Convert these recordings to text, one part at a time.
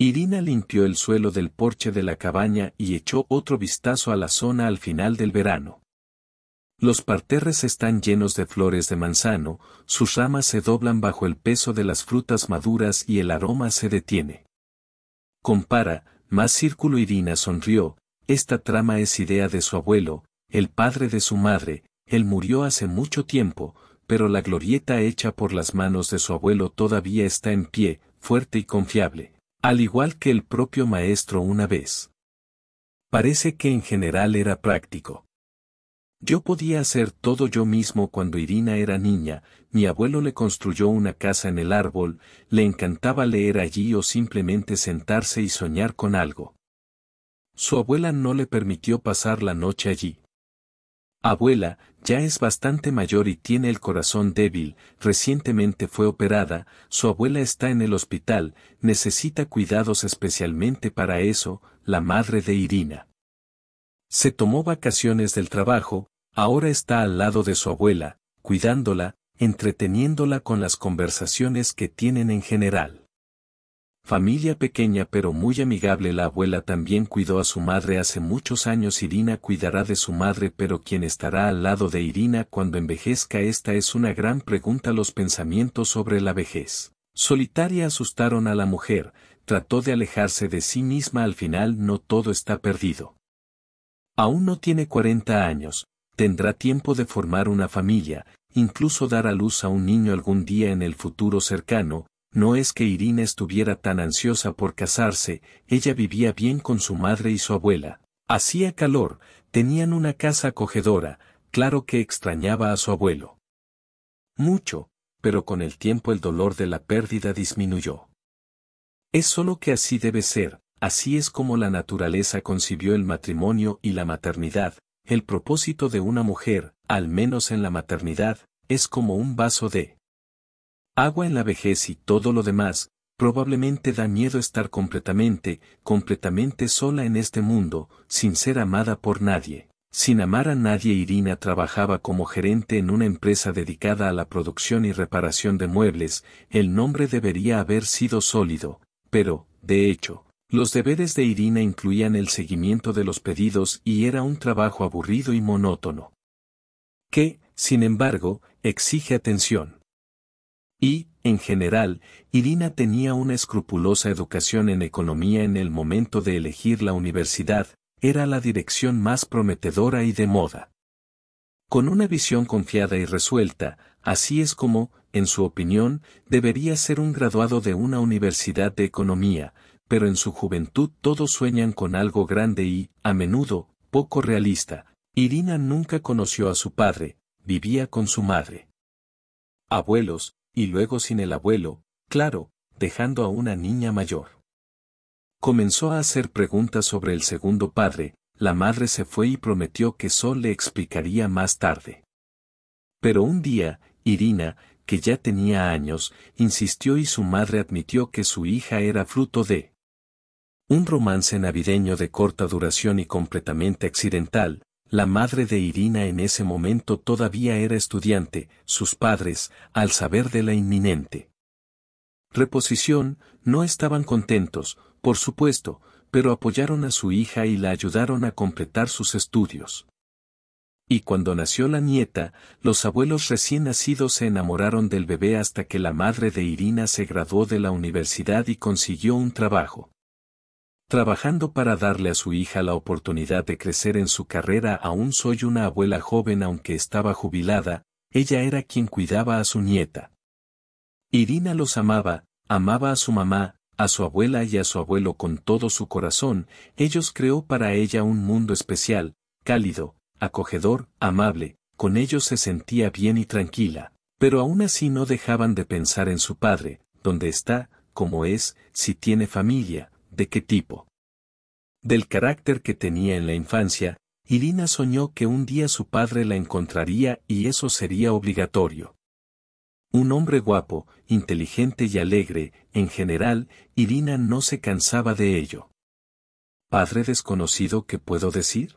Irina limpió el suelo del porche de la cabaña y echó otro vistazo a la zona al final del verano. Los parterres están llenos de flores de manzano, sus ramas se doblan bajo el peso de las frutas maduras y el aroma se detiene. Compara, más círculo Irina sonrió, esta trama es idea de su abuelo, el padre de su madre, él murió hace mucho tiempo, pero la glorieta hecha por las manos de su abuelo todavía está en pie, fuerte y confiable. Al igual que el propio maestro una vez. Parece que en general era práctico. Yo podía hacer todo yo mismo cuando Irina era niña, mi abuelo le construyó una casa en el árbol, le encantaba leer allí o simplemente sentarse y soñar con algo. Su abuela no le permitió pasar la noche allí. Abuela, ya es bastante mayor y tiene el corazón débil, recientemente fue operada, su abuela está en el hospital, necesita cuidados especialmente para eso, la madre de Irina. Se tomó vacaciones del trabajo, ahora está al lado de su abuela, cuidándola, entreteniéndola con las conversaciones que tienen en general. Familia pequeña pero muy amigable la abuela también cuidó a su madre hace muchos años Irina cuidará de su madre pero ¿quién estará al lado de Irina cuando envejezca? Esta es una gran pregunta los pensamientos sobre la vejez. Solitaria asustaron a la mujer, trató de alejarse de sí misma al final no todo está perdido. Aún no tiene 40 años, tendrá tiempo de formar una familia, incluso dar a luz a un niño algún día en el futuro cercano, no es que Irina estuviera tan ansiosa por casarse, ella vivía bien con su madre y su abuela. Hacía calor, tenían una casa acogedora, claro que extrañaba a su abuelo. Mucho, pero con el tiempo el dolor de la pérdida disminuyó. Es solo que así debe ser, así es como la naturaleza concibió el matrimonio y la maternidad, el propósito de una mujer, al menos en la maternidad, es como un vaso de agua en la vejez y todo lo demás, probablemente da miedo estar completamente, completamente sola en este mundo, sin ser amada por nadie. Sin amar a nadie Irina trabajaba como gerente en una empresa dedicada a la producción y reparación de muebles, el nombre debería haber sido sólido, pero, de hecho, los deberes de Irina incluían el seguimiento de los pedidos y era un trabajo aburrido y monótono. Que, sin embargo, exige atención. Y, en general, Irina tenía una escrupulosa educación en economía en el momento de elegir la universidad, era la dirección más prometedora y de moda. Con una visión confiada y resuelta, así es como, en su opinión, debería ser un graduado de una universidad de economía, pero en su juventud todos sueñan con algo grande y, a menudo, poco realista. Irina nunca conoció a su padre, vivía con su madre. Abuelos, y luego sin el abuelo, claro, dejando a una niña mayor. Comenzó a hacer preguntas sobre el segundo padre, la madre se fue y prometió que Sol le explicaría más tarde. Pero un día, Irina, que ya tenía años, insistió y su madre admitió que su hija era fruto de un romance navideño de corta duración y completamente accidental, la madre de Irina en ese momento todavía era estudiante, sus padres, al saber de la inminente reposición, no estaban contentos, por supuesto, pero apoyaron a su hija y la ayudaron a completar sus estudios. Y cuando nació la nieta, los abuelos recién nacidos se enamoraron del bebé hasta que la madre de Irina se graduó de la universidad y consiguió un trabajo. Trabajando para darle a su hija la oportunidad de crecer en su carrera aún soy una abuela joven aunque estaba jubilada, ella era quien cuidaba a su nieta. Irina los amaba, amaba a su mamá, a su abuela y a su abuelo con todo su corazón, ellos creó para ella un mundo especial, cálido, acogedor, amable, con ellos se sentía bien y tranquila, pero aún así no dejaban de pensar en su padre, donde está, como es, si tiene familia, ¿De qué tipo? Del carácter que tenía en la infancia, Irina soñó que un día su padre la encontraría y eso sería obligatorio. Un hombre guapo, inteligente y alegre, en general, Irina no se cansaba de ello. ¿Padre desconocido qué puedo decir?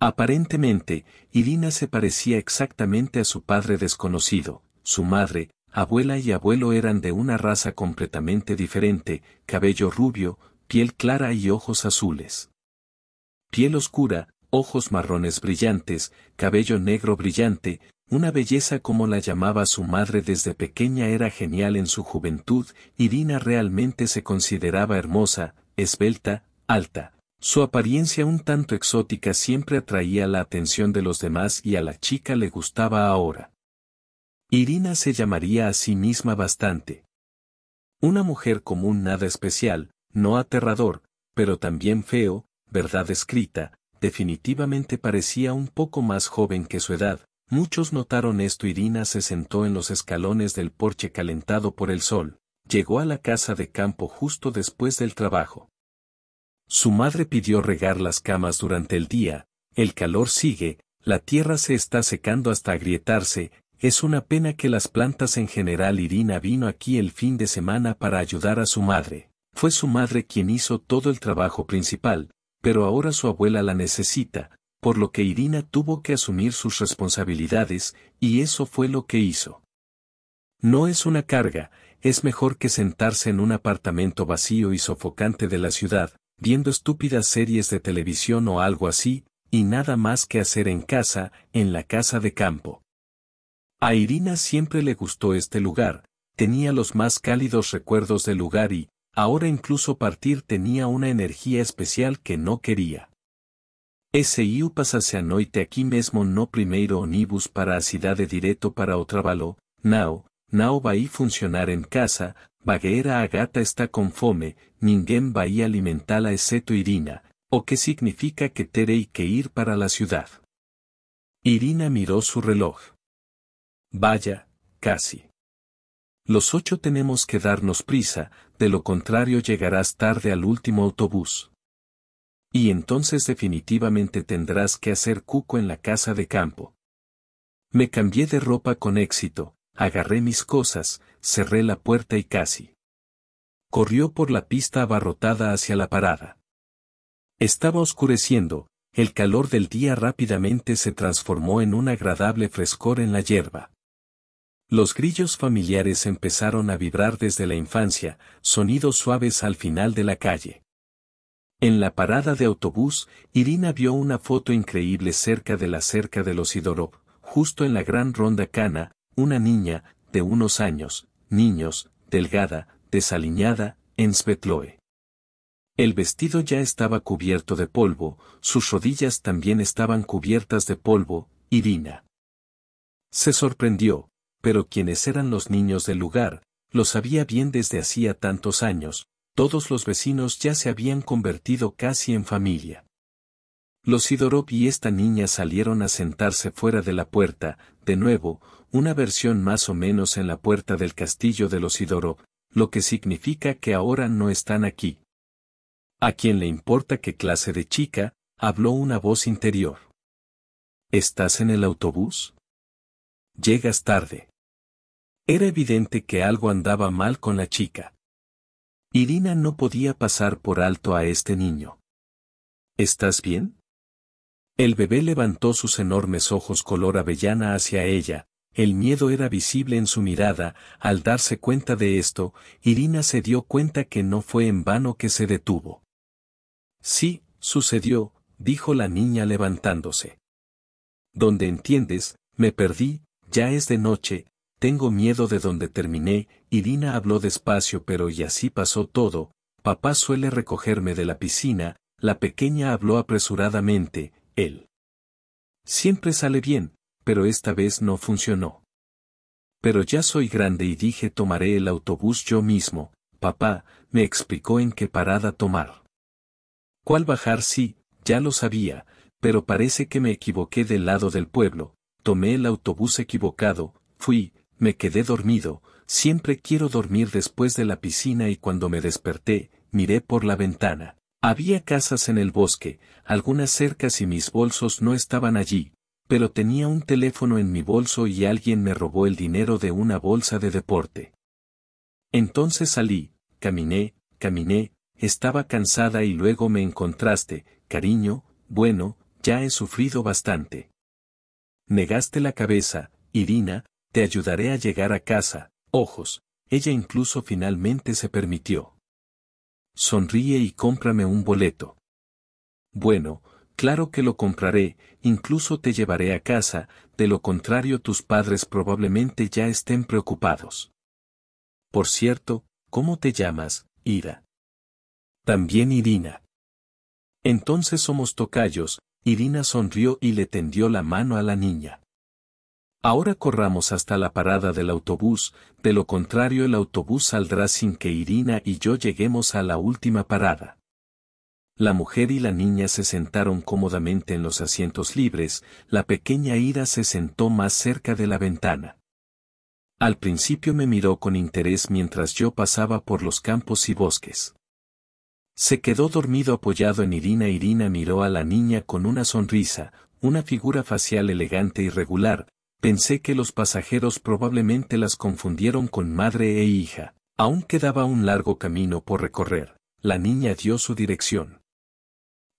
Aparentemente, Irina se parecía exactamente a su padre desconocido, su madre, Abuela y abuelo eran de una raza completamente diferente, cabello rubio, piel clara y ojos azules. Piel oscura, ojos marrones brillantes, cabello negro brillante, una belleza como la llamaba su madre desde pequeña era genial en su juventud, Irina realmente se consideraba hermosa, esbelta, alta. Su apariencia un tanto exótica siempre atraía la atención de los demás y a la chica le gustaba ahora. Irina se llamaría a sí misma bastante. Una mujer común nada especial, no aterrador, pero también feo, verdad escrita, definitivamente parecía un poco más joven que su edad. Muchos notaron esto. Irina se sentó en los escalones del porche calentado por el sol. Llegó a la casa de campo justo después del trabajo. Su madre pidió regar las camas durante el día, el calor sigue, la tierra se está secando hasta agrietarse, es una pena que las plantas en general Irina vino aquí el fin de semana para ayudar a su madre. Fue su madre quien hizo todo el trabajo principal, pero ahora su abuela la necesita, por lo que Irina tuvo que asumir sus responsabilidades, y eso fue lo que hizo. No es una carga, es mejor que sentarse en un apartamento vacío y sofocante de la ciudad, viendo estúpidas series de televisión o algo así, y nada más que hacer en casa, en la casa de campo. A Irina siempre le gustó este lugar, tenía los más cálidos recuerdos del lugar y, ahora incluso partir tenía una energía especial que no quería. Ese pasase anoite aquí mismo no primero onibus para ciudad cidade direto para o Nao, Nao va y funcionar en casa, baguera a gata está con fome, ninguém vai a la exceto Irina, o que significa que terei que ir para la ciudad. Irina miró su reloj. Vaya, casi. Los ocho tenemos que darnos prisa, de lo contrario llegarás tarde al último autobús. Y entonces definitivamente tendrás que hacer cuco en la casa de campo. Me cambié de ropa con éxito, agarré mis cosas, cerré la puerta y casi. Corrió por la pista abarrotada hacia la parada. Estaba oscureciendo, el calor del día rápidamente se transformó en un agradable frescor en la hierba. Los grillos familiares empezaron a vibrar desde la infancia, sonidos suaves al final de la calle. En la parada de autobús, Irina vio una foto increíble cerca de la cerca de los Idorov, justo en la gran ronda cana, una niña, de unos años, niños, delgada, desaliñada, en Svetloe. El vestido ya estaba cubierto de polvo, sus rodillas también estaban cubiertas de polvo, Irina. Se sorprendió, pero quienes eran los niños del lugar, lo sabía bien desde hacía tantos años, todos los vecinos ya se habían convertido casi en familia. Los Sidorov y esta niña salieron a sentarse fuera de la puerta, de nuevo, una versión más o menos en la puerta del castillo de los Sidorov, lo que significa que ahora no están aquí. A quién le importa qué clase de chica, habló una voz interior. ¿Estás en el autobús? Llegas tarde. Era evidente que algo andaba mal con la chica. Irina no podía pasar por alto a este niño. ¿Estás bien? El bebé levantó sus enormes ojos color avellana hacia ella, el miedo era visible en su mirada, al darse cuenta de esto, Irina se dio cuenta que no fue en vano que se detuvo. Sí, sucedió, dijo la niña levantándose. Donde entiendes, me perdí, ya es de noche, tengo miedo de donde terminé, Irina habló despacio pero y así pasó todo, papá suele recogerme de la piscina, la pequeña habló apresuradamente, él. Siempre sale bien, pero esta vez no funcionó. Pero ya soy grande y dije tomaré el autobús yo mismo, papá, me explicó en qué parada tomar. ¿Cuál bajar? Sí, ya lo sabía, pero parece que me equivoqué del lado del pueblo, tomé el autobús equivocado, fui, me quedé dormido, siempre quiero dormir después de la piscina y cuando me desperté, miré por la ventana. Había casas en el bosque, algunas cercas y mis bolsos no estaban allí, pero tenía un teléfono en mi bolso y alguien me robó el dinero de una bolsa de deporte. Entonces salí, caminé, caminé, estaba cansada y luego me encontraste, cariño, bueno, ya he sufrido bastante. Negaste la cabeza, Irina, te ayudaré a llegar a casa, ojos, ella incluso finalmente se permitió. Sonríe y cómprame un boleto. Bueno, claro que lo compraré, incluso te llevaré a casa, de lo contrario tus padres probablemente ya estén preocupados. Por cierto, ¿cómo te llamas, Ira? También Irina. Entonces somos tocayos, Irina sonrió y le tendió la mano a la niña. Ahora corramos hasta la parada del autobús, de lo contrario el autobús saldrá sin que Irina y yo lleguemos a la última parada. La mujer y la niña se sentaron cómodamente en los asientos libres, la pequeña Ida se sentó más cerca de la ventana. Al principio me miró con interés mientras yo pasaba por los campos y bosques. Se quedó dormido apoyado en Irina. Irina miró a la niña con una sonrisa, una figura facial elegante y regular, Pensé que los pasajeros probablemente las confundieron con madre e hija. Aún quedaba un largo camino por recorrer. La niña dio su dirección.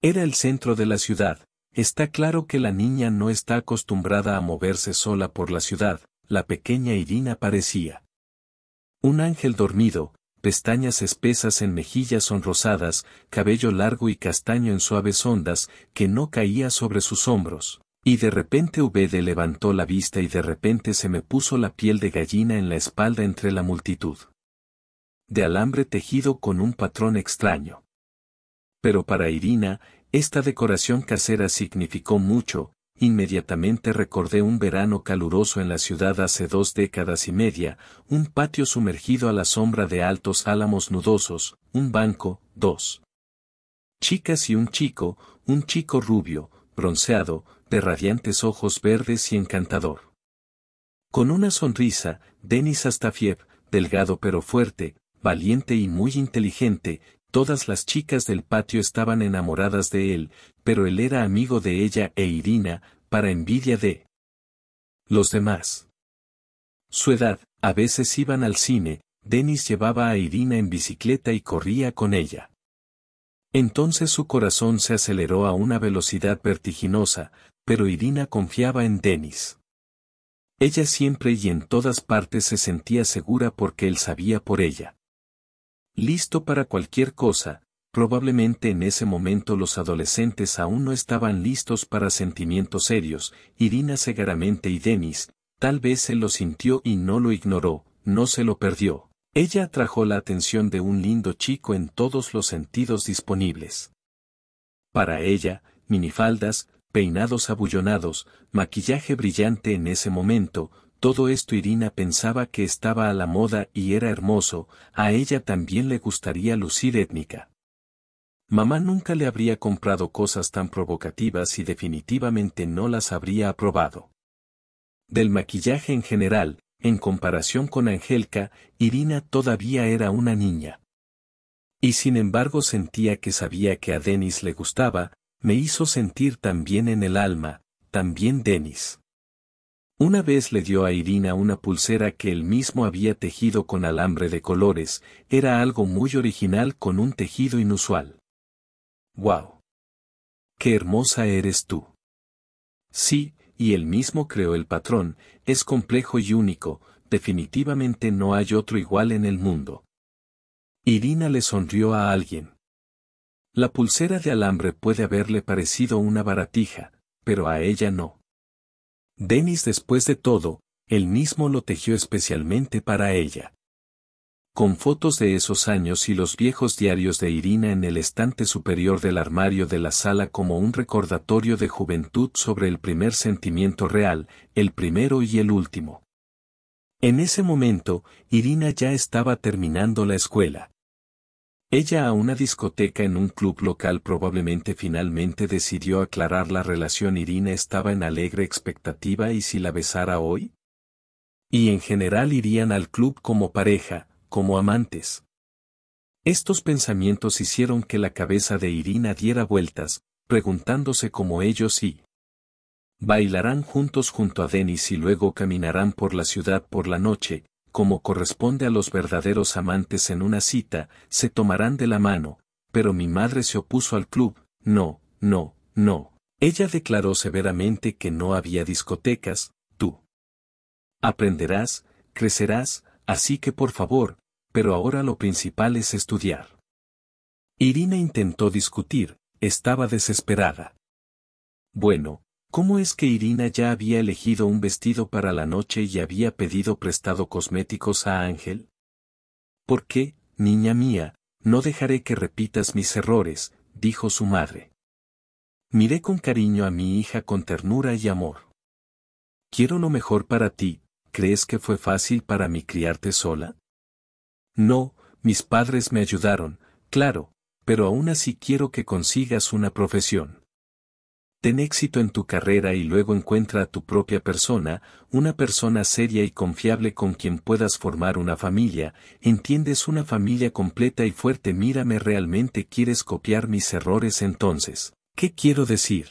Era el centro de la ciudad. Está claro que la niña no está acostumbrada a moverse sola por la ciudad. La pequeña Irina parecía. Un ángel dormido, pestañas espesas en mejillas sonrosadas, cabello largo y castaño en suaves ondas, que no caía sobre sus hombros. Y de repente Ubede levantó la vista y de repente se me puso la piel de gallina en la espalda entre la multitud. De alambre tejido con un patrón extraño. Pero para Irina, esta decoración casera significó mucho, inmediatamente recordé un verano caluroso en la ciudad hace dos décadas y media, un patio sumergido a la sombra de altos álamos nudosos, un banco, dos. Chicas y un chico, un chico rubio, bronceado, de radiantes ojos verdes y encantador. Con una sonrisa, Denis Astafiev, delgado pero fuerte, valiente y muy inteligente, todas las chicas del patio estaban enamoradas de él, pero él era amigo de ella e Irina, para envidia de los demás. Su edad, a veces iban al cine, Denis llevaba a Irina en bicicleta y corría con ella. Entonces su corazón se aceleró a una velocidad vertiginosa, pero Irina confiaba en Denis. Ella siempre y en todas partes se sentía segura porque él sabía por ella. Listo para cualquier cosa, probablemente en ese momento los adolescentes aún no estaban listos para sentimientos serios, Irina cegaramente y Denis, tal vez él lo sintió y no lo ignoró, no se lo perdió. Ella atrajo la atención de un lindo chico en todos los sentidos disponibles. Para ella, minifaldas, peinados abullonados, maquillaje brillante en ese momento, todo esto Irina pensaba que estaba a la moda y era hermoso, a ella también le gustaría lucir étnica. Mamá nunca le habría comprado cosas tan provocativas y definitivamente no las habría aprobado. Del maquillaje en general, en comparación con Angelka, Irina todavía era una niña. Y sin embargo sentía que sabía que a Denis le gustaba, me hizo sentir también en el alma, también Denis. Una vez le dio a Irina una pulsera que él mismo había tejido con alambre de colores, era algo muy original con un tejido inusual. ¡Wow! ¡Qué hermosa eres tú! Sí, y él mismo creó el patrón, es complejo y único, definitivamente no hay otro igual en el mundo. Irina le sonrió a alguien. La pulsera de alambre puede haberle parecido una baratija, pero a ella no. Denis después de todo, él mismo lo tejió especialmente para ella. Con fotos de esos años y los viejos diarios de Irina en el estante superior del armario de la sala como un recordatorio de juventud sobre el primer sentimiento real, el primero y el último. En ese momento, Irina ya estaba terminando la escuela. Ella a una discoteca en un club local probablemente finalmente decidió aclarar la relación Irina estaba en alegre expectativa y si la besara hoy. Y en general irían al club como pareja, como amantes. Estos pensamientos hicieron que la cabeza de Irina diera vueltas, preguntándose cómo ellos y Bailarán juntos junto a Denis y luego caminarán por la ciudad por la noche, como corresponde a los verdaderos amantes en una cita, se tomarán de la mano, pero mi madre se opuso al club, no, no, no. Ella declaró severamente que no había discotecas, tú. Aprenderás, crecerás, así que por favor, pero ahora lo principal es estudiar. Irina intentó discutir, estaba desesperada. Bueno, ¿Cómo es que Irina ya había elegido un vestido para la noche y había pedido prestado cosméticos a Ángel? ¿Por qué, niña mía, no dejaré que repitas mis errores? dijo su madre. Miré con cariño a mi hija con ternura y amor. Quiero lo mejor para ti, ¿crees que fue fácil para mí criarte sola? No, mis padres me ayudaron, claro, pero aún así quiero que consigas una profesión. Ten éxito en tu carrera y luego encuentra a tu propia persona, una persona seria y confiable con quien puedas formar una familia, entiendes una familia completa y fuerte. Mírame realmente quieres copiar mis errores entonces. ¿Qué quiero decir?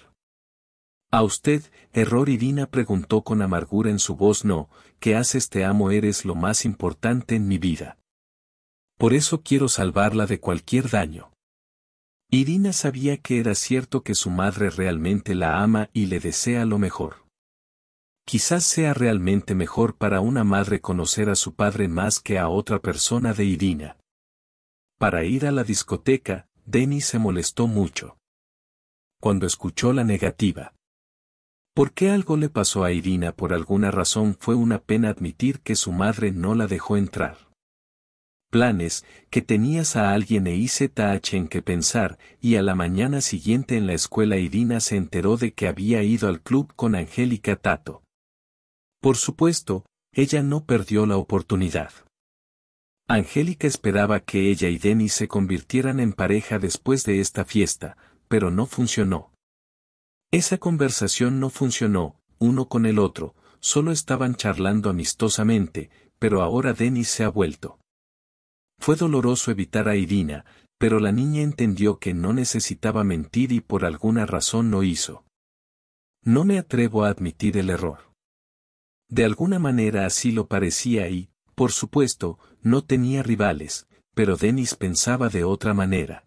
A usted, error Irina preguntó con amargura en su voz no, que haces te amo eres lo más importante en mi vida. Por eso quiero salvarla de cualquier daño. Irina sabía que era cierto que su madre realmente la ama y le desea lo mejor. Quizás sea realmente mejor para una madre conocer a su padre más que a otra persona de Irina. Para ir a la discoteca, Denis se molestó mucho. Cuando escuchó la negativa. ¿Por qué algo le pasó a Irina por alguna razón fue una pena admitir que su madre no la dejó entrar? planes, que tenías a alguien e IZH en que pensar, y a la mañana siguiente en la escuela Irina se enteró de que había ido al club con Angélica Tato. Por supuesto, ella no perdió la oportunidad. Angélica esperaba que ella y Denis se convirtieran en pareja después de esta fiesta, pero no funcionó. Esa conversación no funcionó, uno con el otro, solo estaban charlando amistosamente, pero ahora Denis se ha vuelto. Fue doloroso evitar a Irina, pero la niña entendió que no necesitaba mentir y por alguna razón no hizo. No me atrevo a admitir el error. De alguna manera así lo parecía y, por supuesto, no tenía rivales, pero Denis pensaba de otra manera.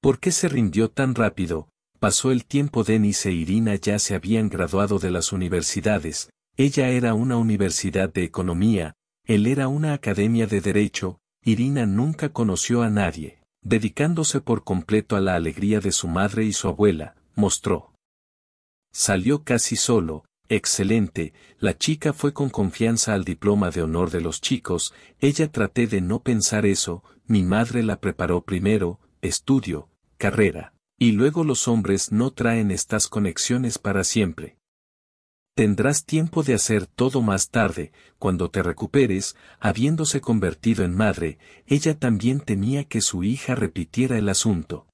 ¿Por qué se rindió tan rápido? Pasó el tiempo Denis e Irina ya se habían graduado de las universidades, ella era una universidad de economía, él era una academia de derecho, Irina nunca conoció a nadie, dedicándose por completo a la alegría de su madre y su abuela, mostró. Salió casi solo, excelente, la chica fue con confianza al diploma de honor de los chicos, ella traté de no pensar eso, mi madre la preparó primero, estudio, carrera, y luego los hombres no traen estas conexiones para siempre. Tendrás tiempo de hacer todo más tarde, cuando te recuperes, habiéndose convertido en madre, ella también temía que su hija repitiera el asunto.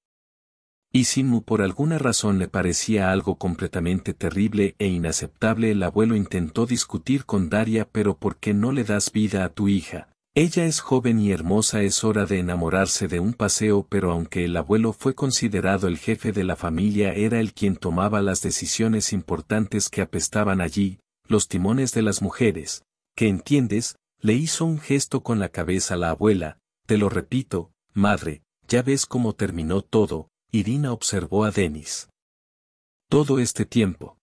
Y Mu por alguna razón le parecía algo completamente terrible e inaceptable el abuelo intentó discutir con Daria pero ¿por qué no le das vida a tu hija? Ella es joven y hermosa, es hora de enamorarse de un paseo, pero aunque el abuelo fue considerado el jefe de la familia, era el quien tomaba las decisiones importantes que apestaban allí, los timones de las mujeres, que entiendes, le hizo un gesto con la cabeza a la abuela, te lo repito, madre, ya ves cómo terminó todo, Irina observó a Denis. Todo este tiempo.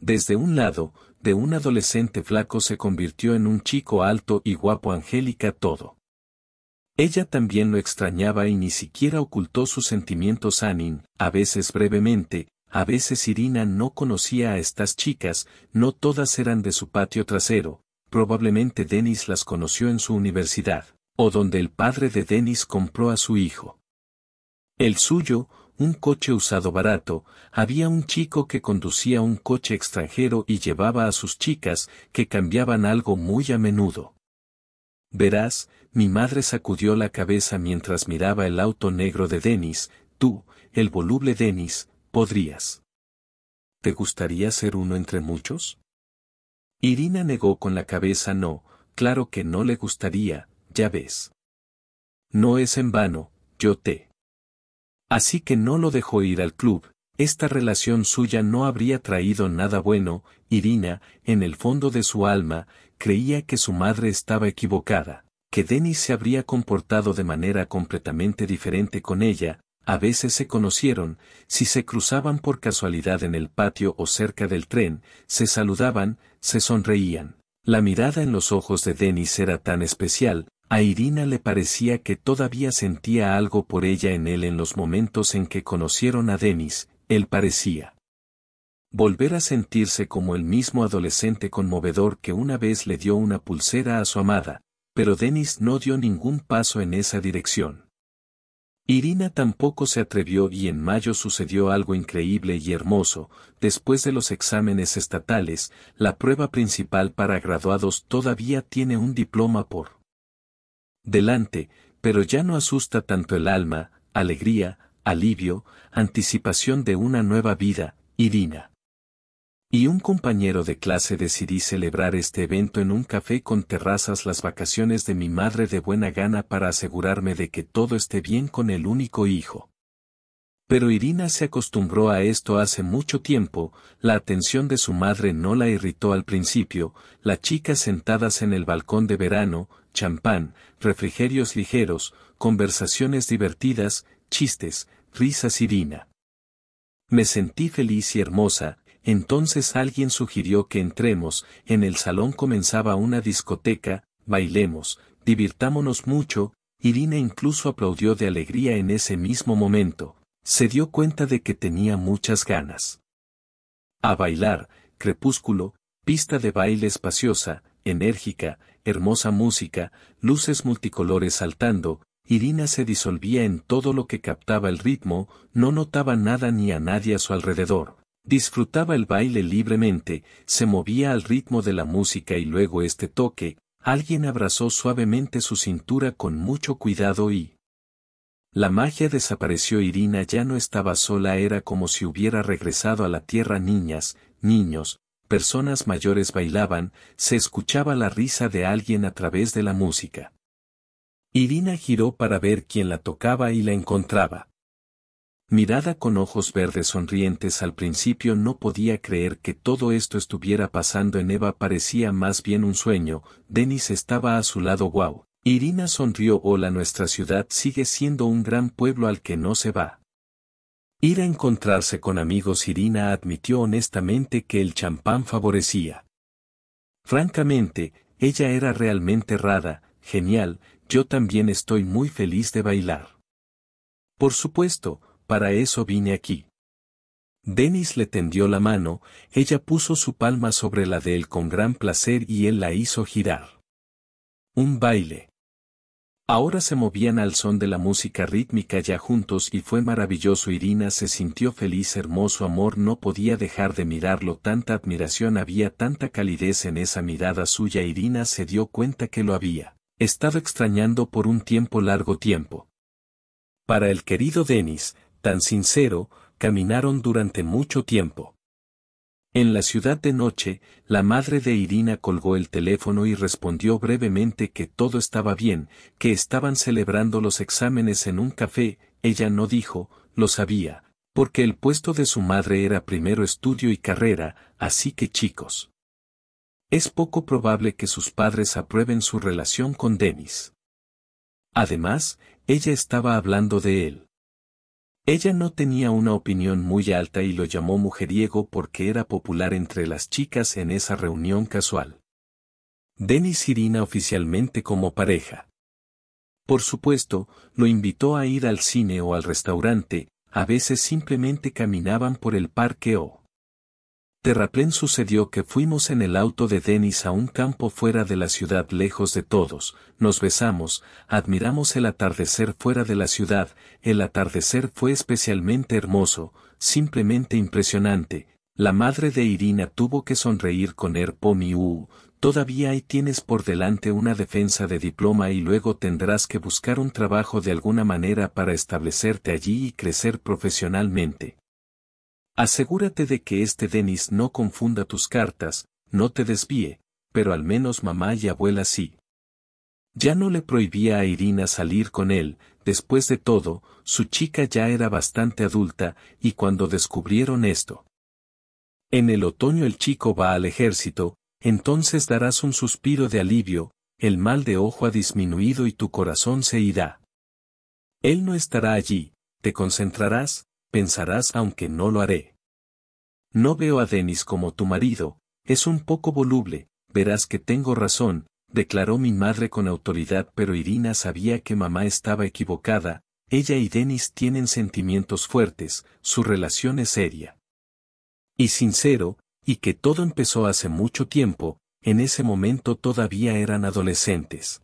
Desde un lado, de un adolescente flaco se convirtió en un chico alto y guapo Angélica todo. Ella también lo extrañaba y ni siquiera ocultó sus sentimientos a Nin, a veces brevemente, a veces Irina no conocía a estas chicas, no todas eran de su patio trasero, probablemente Denis las conoció en su universidad, o donde el padre de Denis compró a su hijo. El suyo, un coche usado barato, había un chico que conducía un coche extranjero y llevaba a sus chicas, que cambiaban algo muy a menudo. Verás, mi madre sacudió la cabeza mientras miraba el auto negro de Denis, tú, el voluble Denis, podrías. ¿Te gustaría ser uno entre muchos? Irina negó con la cabeza no, claro que no le gustaría, ya ves. No es en vano, yo te. Así que no lo dejó ir al club, esta relación suya no habría traído nada bueno, Irina, en el fondo de su alma, creía que su madre estaba equivocada, que Denis se habría comportado de manera completamente diferente con ella, a veces se conocieron, si se cruzaban por casualidad en el patio o cerca del tren, se saludaban, se sonreían. La mirada en los ojos de Denis era tan especial, a Irina le parecía que todavía sentía algo por ella en él en los momentos en que conocieron a Denis, él parecía volver a sentirse como el mismo adolescente conmovedor que una vez le dio una pulsera a su amada, pero Denis no dio ningún paso en esa dirección. Irina tampoco se atrevió y en mayo sucedió algo increíble y hermoso, después de los exámenes estatales, la prueba principal para graduados todavía tiene un diploma por delante, pero ya no asusta tanto el alma, alegría, alivio, anticipación de una nueva vida, Irina. Y un compañero de clase decidí celebrar este evento en un café con terrazas las vacaciones de mi madre de buena gana para asegurarme de que todo esté bien con el único hijo. Pero Irina se acostumbró a esto hace mucho tiempo, la atención de su madre no la irritó al principio, las chicas sentadas en el balcón de verano, champán, refrigerios ligeros, conversaciones divertidas, chistes, risas Irina. Me sentí feliz y hermosa, entonces alguien sugirió que entremos, en el salón comenzaba una discoteca, bailemos, divirtámonos mucho, Irina incluso aplaudió de alegría en ese mismo momento, se dio cuenta de que tenía muchas ganas. A bailar, crepúsculo, pista de baile espaciosa, enérgica, hermosa música, luces multicolores saltando, Irina se disolvía en todo lo que captaba el ritmo, no notaba nada ni a nadie a su alrededor. Disfrutaba el baile libremente, se movía al ritmo de la música y luego este toque, alguien abrazó suavemente su cintura con mucho cuidado y, la magia desapareció Irina ya no estaba sola era como si hubiera regresado a la tierra niñas, niños, personas mayores bailaban, se escuchaba la risa de alguien a través de la música. Irina giró para ver quién la tocaba y la encontraba. Mirada con ojos verdes sonrientes al principio no podía creer que todo esto estuviera pasando en Eva parecía más bien un sueño, Denis estaba a su lado Guau. Irina sonrió. Hola, nuestra ciudad sigue siendo un gran pueblo al que no se va. Ir a encontrarse con amigos Irina admitió honestamente que el champán favorecía. Francamente, ella era realmente rara, genial, yo también estoy muy feliz de bailar. Por supuesto, para eso vine aquí. Denis le tendió la mano, ella puso su palma sobre la de él con gran placer y él la hizo girar. Un baile. Ahora se movían al son de la música rítmica ya juntos y fue maravilloso. Irina se sintió feliz, hermoso amor, no podía dejar de mirarlo, tanta admiración había, tanta calidez en esa mirada suya. Irina se dio cuenta que lo había estado extrañando por un tiempo largo tiempo. Para el querido Denis, tan sincero, caminaron durante mucho tiempo. En la ciudad de noche, la madre de Irina colgó el teléfono y respondió brevemente que todo estaba bien, que estaban celebrando los exámenes en un café, ella no dijo, lo sabía, porque el puesto de su madre era primero estudio y carrera, así que chicos. Es poco probable que sus padres aprueben su relación con Denis. Además, ella estaba hablando de él. Ella no tenía una opinión muy alta y lo llamó mujeriego porque era popular entre las chicas en esa reunión casual. Denis Irina oficialmente como pareja. Por supuesto, lo invitó a ir al cine o al restaurante, a veces simplemente caminaban por el parque o Terraplén sucedió que fuimos en el auto de Denis a un campo fuera de la ciudad lejos de todos, nos besamos, admiramos el atardecer fuera de la ciudad, el atardecer fue especialmente hermoso, simplemente impresionante, la madre de Irina tuvo que sonreír con Erpomiu, todavía ahí tienes por delante una defensa de diploma y luego tendrás que buscar un trabajo de alguna manera para establecerte allí y crecer profesionalmente. Asegúrate de que este Denis no confunda tus cartas, no te desvíe, pero al menos mamá y abuela sí. Ya no le prohibía a Irina salir con él, después de todo, su chica ya era bastante adulta, y cuando descubrieron esto. En el otoño el chico va al ejército, entonces darás un suspiro de alivio, el mal de ojo ha disminuido y tu corazón se irá. Él no estará allí, te concentrarás, pensarás aunque no lo haré. No veo a Denis como tu marido, es un poco voluble, verás que tengo razón, declaró mi madre con autoridad pero Irina sabía que mamá estaba equivocada, ella y Denis tienen sentimientos fuertes, su relación es seria. Y sincero, y que todo empezó hace mucho tiempo, en ese momento todavía eran adolescentes.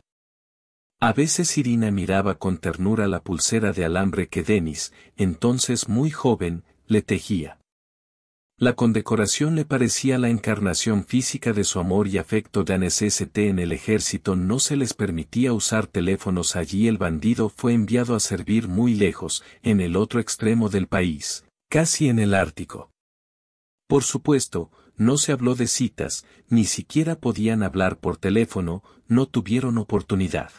A veces Irina miraba con ternura la pulsera de alambre que Denis, entonces muy joven, le tejía. La condecoración le parecía la encarnación física de su amor y afecto de T. en el ejército no se les permitía usar teléfonos allí el bandido fue enviado a servir muy lejos, en el otro extremo del país, casi en el Ártico. Por supuesto, no se habló de citas, ni siquiera podían hablar por teléfono, no tuvieron oportunidad.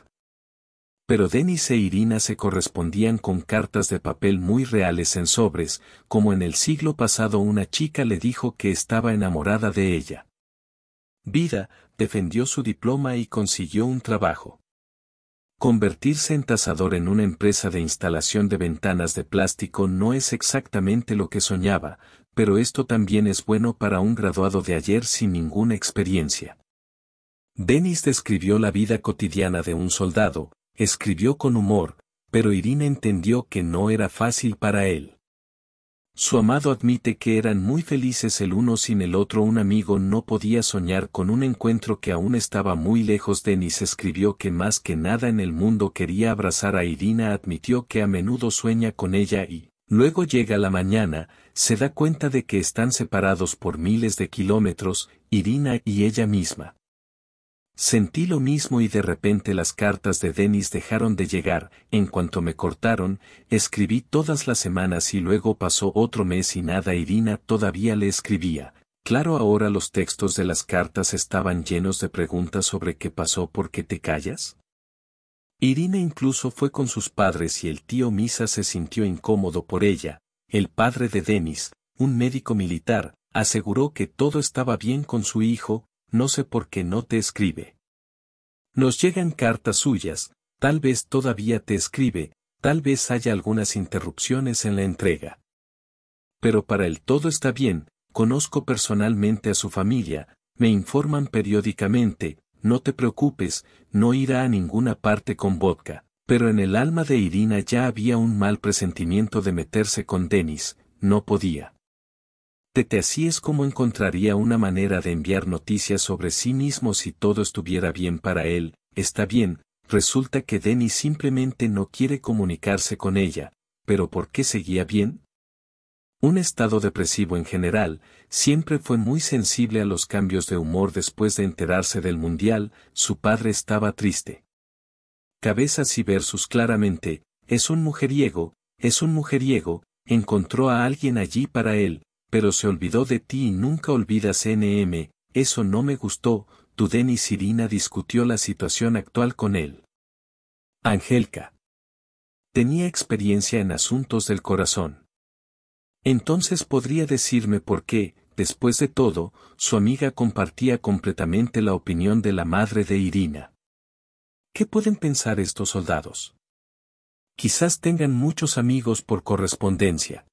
Pero Denis e Irina se correspondían con cartas de papel muy reales en sobres, como en el siglo pasado una chica le dijo que estaba enamorada de ella. Vida defendió su diploma y consiguió un trabajo. Convertirse en tasador en una empresa de instalación de ventanas de plástico no es exactamente lo que soñaba, pero esto también es bueno para un graduado de ayer sin ninguna experiencia. Dennis describió la vida cotidiana de un soldado, Escribió con humor, pero Irina entendió que no era fácil para él. Su amado admite que eran muy felices el uno sin el otro. Un amigo no podía soñar con un encuentro que aún estaba muy lejos de se Escribió que más que nada en el mundo quería abrazar a Irina. Admitió que a menudo sueña con ella y, luego llega la mañana, se da cuenta de que están separados por miles de kilómetros, Irina y ella misma. Sentí lo mismo y de repente las cartas de Denis dejaron de llegar, en cuanto me cortaron, escribí todas las semanas y luego pasó otro mes y nada Irina todavía le escribía. Claro ahora los textos de las cartas estaban llenos de preguntas sobre qué pasó por qué te callas. Irina incluso fue con sus padres y el tío Misa se sintió incómodo por ella. El padre de Denis, un médico militar, aseguró que todo estaba bien con su hijo, no sé por qué no te escribe. Nos llegan cartas suyas, tal vez todavía te escribe, tal vez haya algunas interrupciones en la entrega. Pero para el todo está bien, conozco personalmente a su familia, me informan periódicamente, no te preocupes, no irá a ninguna parte con vodka. Pero en el alma de Irina ya había un mal presentimiento de meterse con Denis, no podía. Tete así es como encontraría una manera de enviar noticias sobre sí mismo si todo estuviera bien para él, está bien, resulta que Denny simplemente no quiere comunicarse con ella, pero ¿por qué seguía bien? Un estado depresivo en general, siempre fue muy sensible a los cambios de humor después de enterarse del mundial, su padre estaba triste. Cabezas y versus claramente, es un mujeriego, es un mujeriego, encontró a alguien allí para él, pero se olvidó de ti y nunca olvidas NM, eso no me gustó, tu Denis Irina discutió la situación actual con él. Angelka. Tenía experiencia en asuntos del corazón. Entonces podría decirme por qué, después de todo, su amiga compartía completamente la opinión de la madre de Irina. ¿Qué pueden pensar estos soldados? Quizás tengan muchos amigos por correspondencia.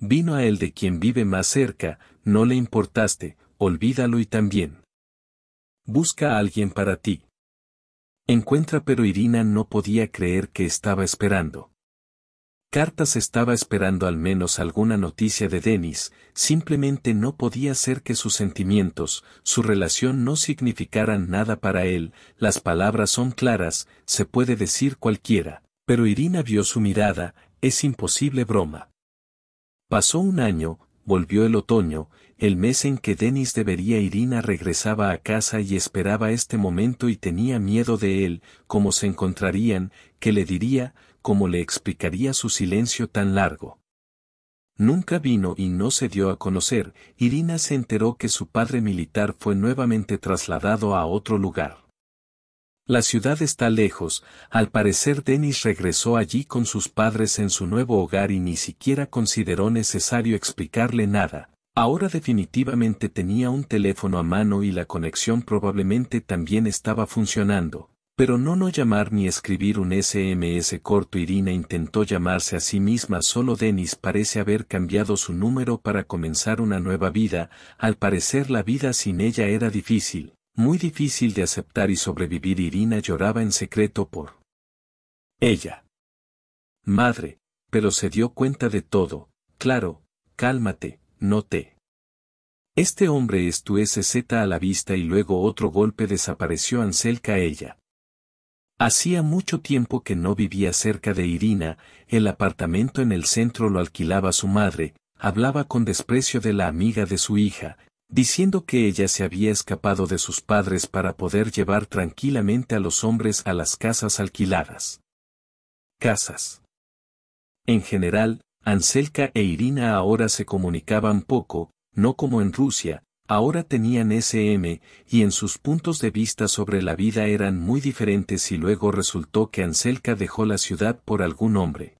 Vino a él de quien vive más cerca, no le importaste, olvídalo y también. Busca a alguien para ti. Encuentra pero Irina no podía creer que estaba esperando. Cartas estaba esperando al menos alguna noticia de Denis, simplemente no podía ser que sus sentimientos, su relación no significaran nada para él, las palabras son claras, se puede decir cualquiera, pero Irina vio su mirada, es imposible broma. Pasó un año, volvió el otoño, el mes en que Denis debería Irina regresaba a casa y esperaba este momento y tenía miedo de él, cómo se encontrarían, qué le diría, cómo le explicaría su silencio tan largo. Nunca vino y no se dio a conocer, Irina se enteró que su padre militar fue nuevamente trasladado a otro lugar. La ciudad está lejos, al parecer Dennis regresó allí con sus padres en su nuevo hogar y ni siquiera consideró necesario explicarle nada. Ahora definitivamente tenía un teléfono a mano y la conexión probablemente también estaba funcionando. Pero no no llamar ni escribir un SMS corto Irina intentó llamarse a sí misma solo Dennis parece haber cambiado su número para comenzar una nueva vida, al parecer la vida sin ella era difícil, muy difícil de aceptar y sobrevivir Irina lloraba en secreto por ella. Madre, pero se dio cuenta de todo, claro, cálmate, no te. Este hombre es tu SZ a la vista y luego otro golpe desapareció Anselka ella. Hacía mucho tiempo que no vivía cerca de Irina, el apartamento en el centro lo alquilaba su madre, hablaba con desprecio de la amiga de su hija, diciendo que ella se había escapado de sus padres para poder llevar tranquilamente a los hombres a las casas alquiladas. Casas. En general, Anselka e Irina ahora se comunicaban poco, no como en Rusia, ahora tenían SM, y en sus puntos de vista sobre la vida eran muy diferentes y luego resultó que Anselka dejó la ciudad por algún hombre.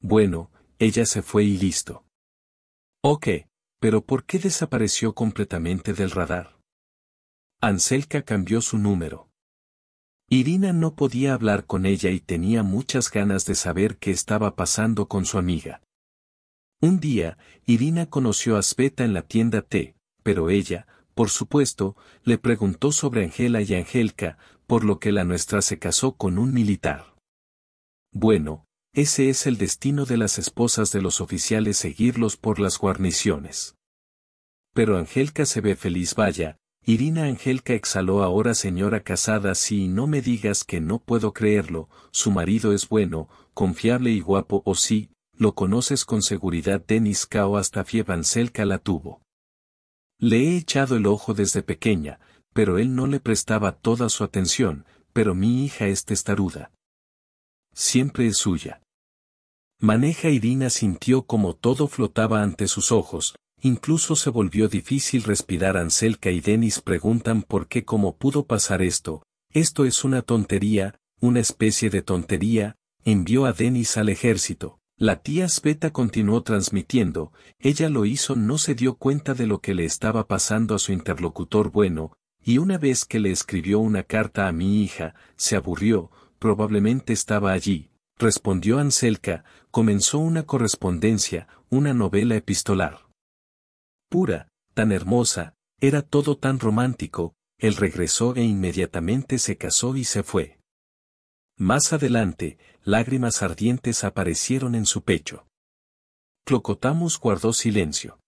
Bueno, ella se fue y listo. Ok. Pero ¿por qué desapareció completamente del radar? Anselka cambió su número. Irina no podía hablar con ella y tenía muchas ganas de saber qué estaba pasando con su amiga. Un día, Irina conoció a Sveta en la tienda T, pero ella, por supuesto, le preguntó sobre Angela y Angelka, por lo que la nuestra se casó con un militar. Bueno, ese es el destino de las esposas de los oficiales seguirlos por las guarniciones. Pero Angelka se ve feliz vaya, Irina Angelka exhaló ahora señora casada si no me digas que no puedo creerlo, su marido es bueno, confiable y guapo o sí, lo conoces con seguridad Denis Kao hasta Fievanselka la tuvo. Le he echado el ojo desde pequeña, pero él no le prestaba toda su atención, pero mi hija es testaruda siempre es suya. Maneja Irina sintió como todo flotaba ante sus ojos, incluso se volvió difícil respirar Anselka y Denis preguntan por qué cómo pudo pasar esto, esto es una tontería, una especie de tontería, envió a Denis al ejército. La tía Sveta continuó transmitiendo, ella lo hizo no se dio cuenta de lo que le estaba pasando a su interlocutor bueno, y una vez que le escribió una carta a mi hija, se aburrió, probablemente estaba allí, respondió Anselka, comenzó una correspondencia, una novela epistolar. Pura, tan hermosa, era todo tan romántico, él regresó e inmediatamente se casó y se fue. Más adelante, lágrimas ardientes aparecieron en su pecho. Clocotamus guardó silencio.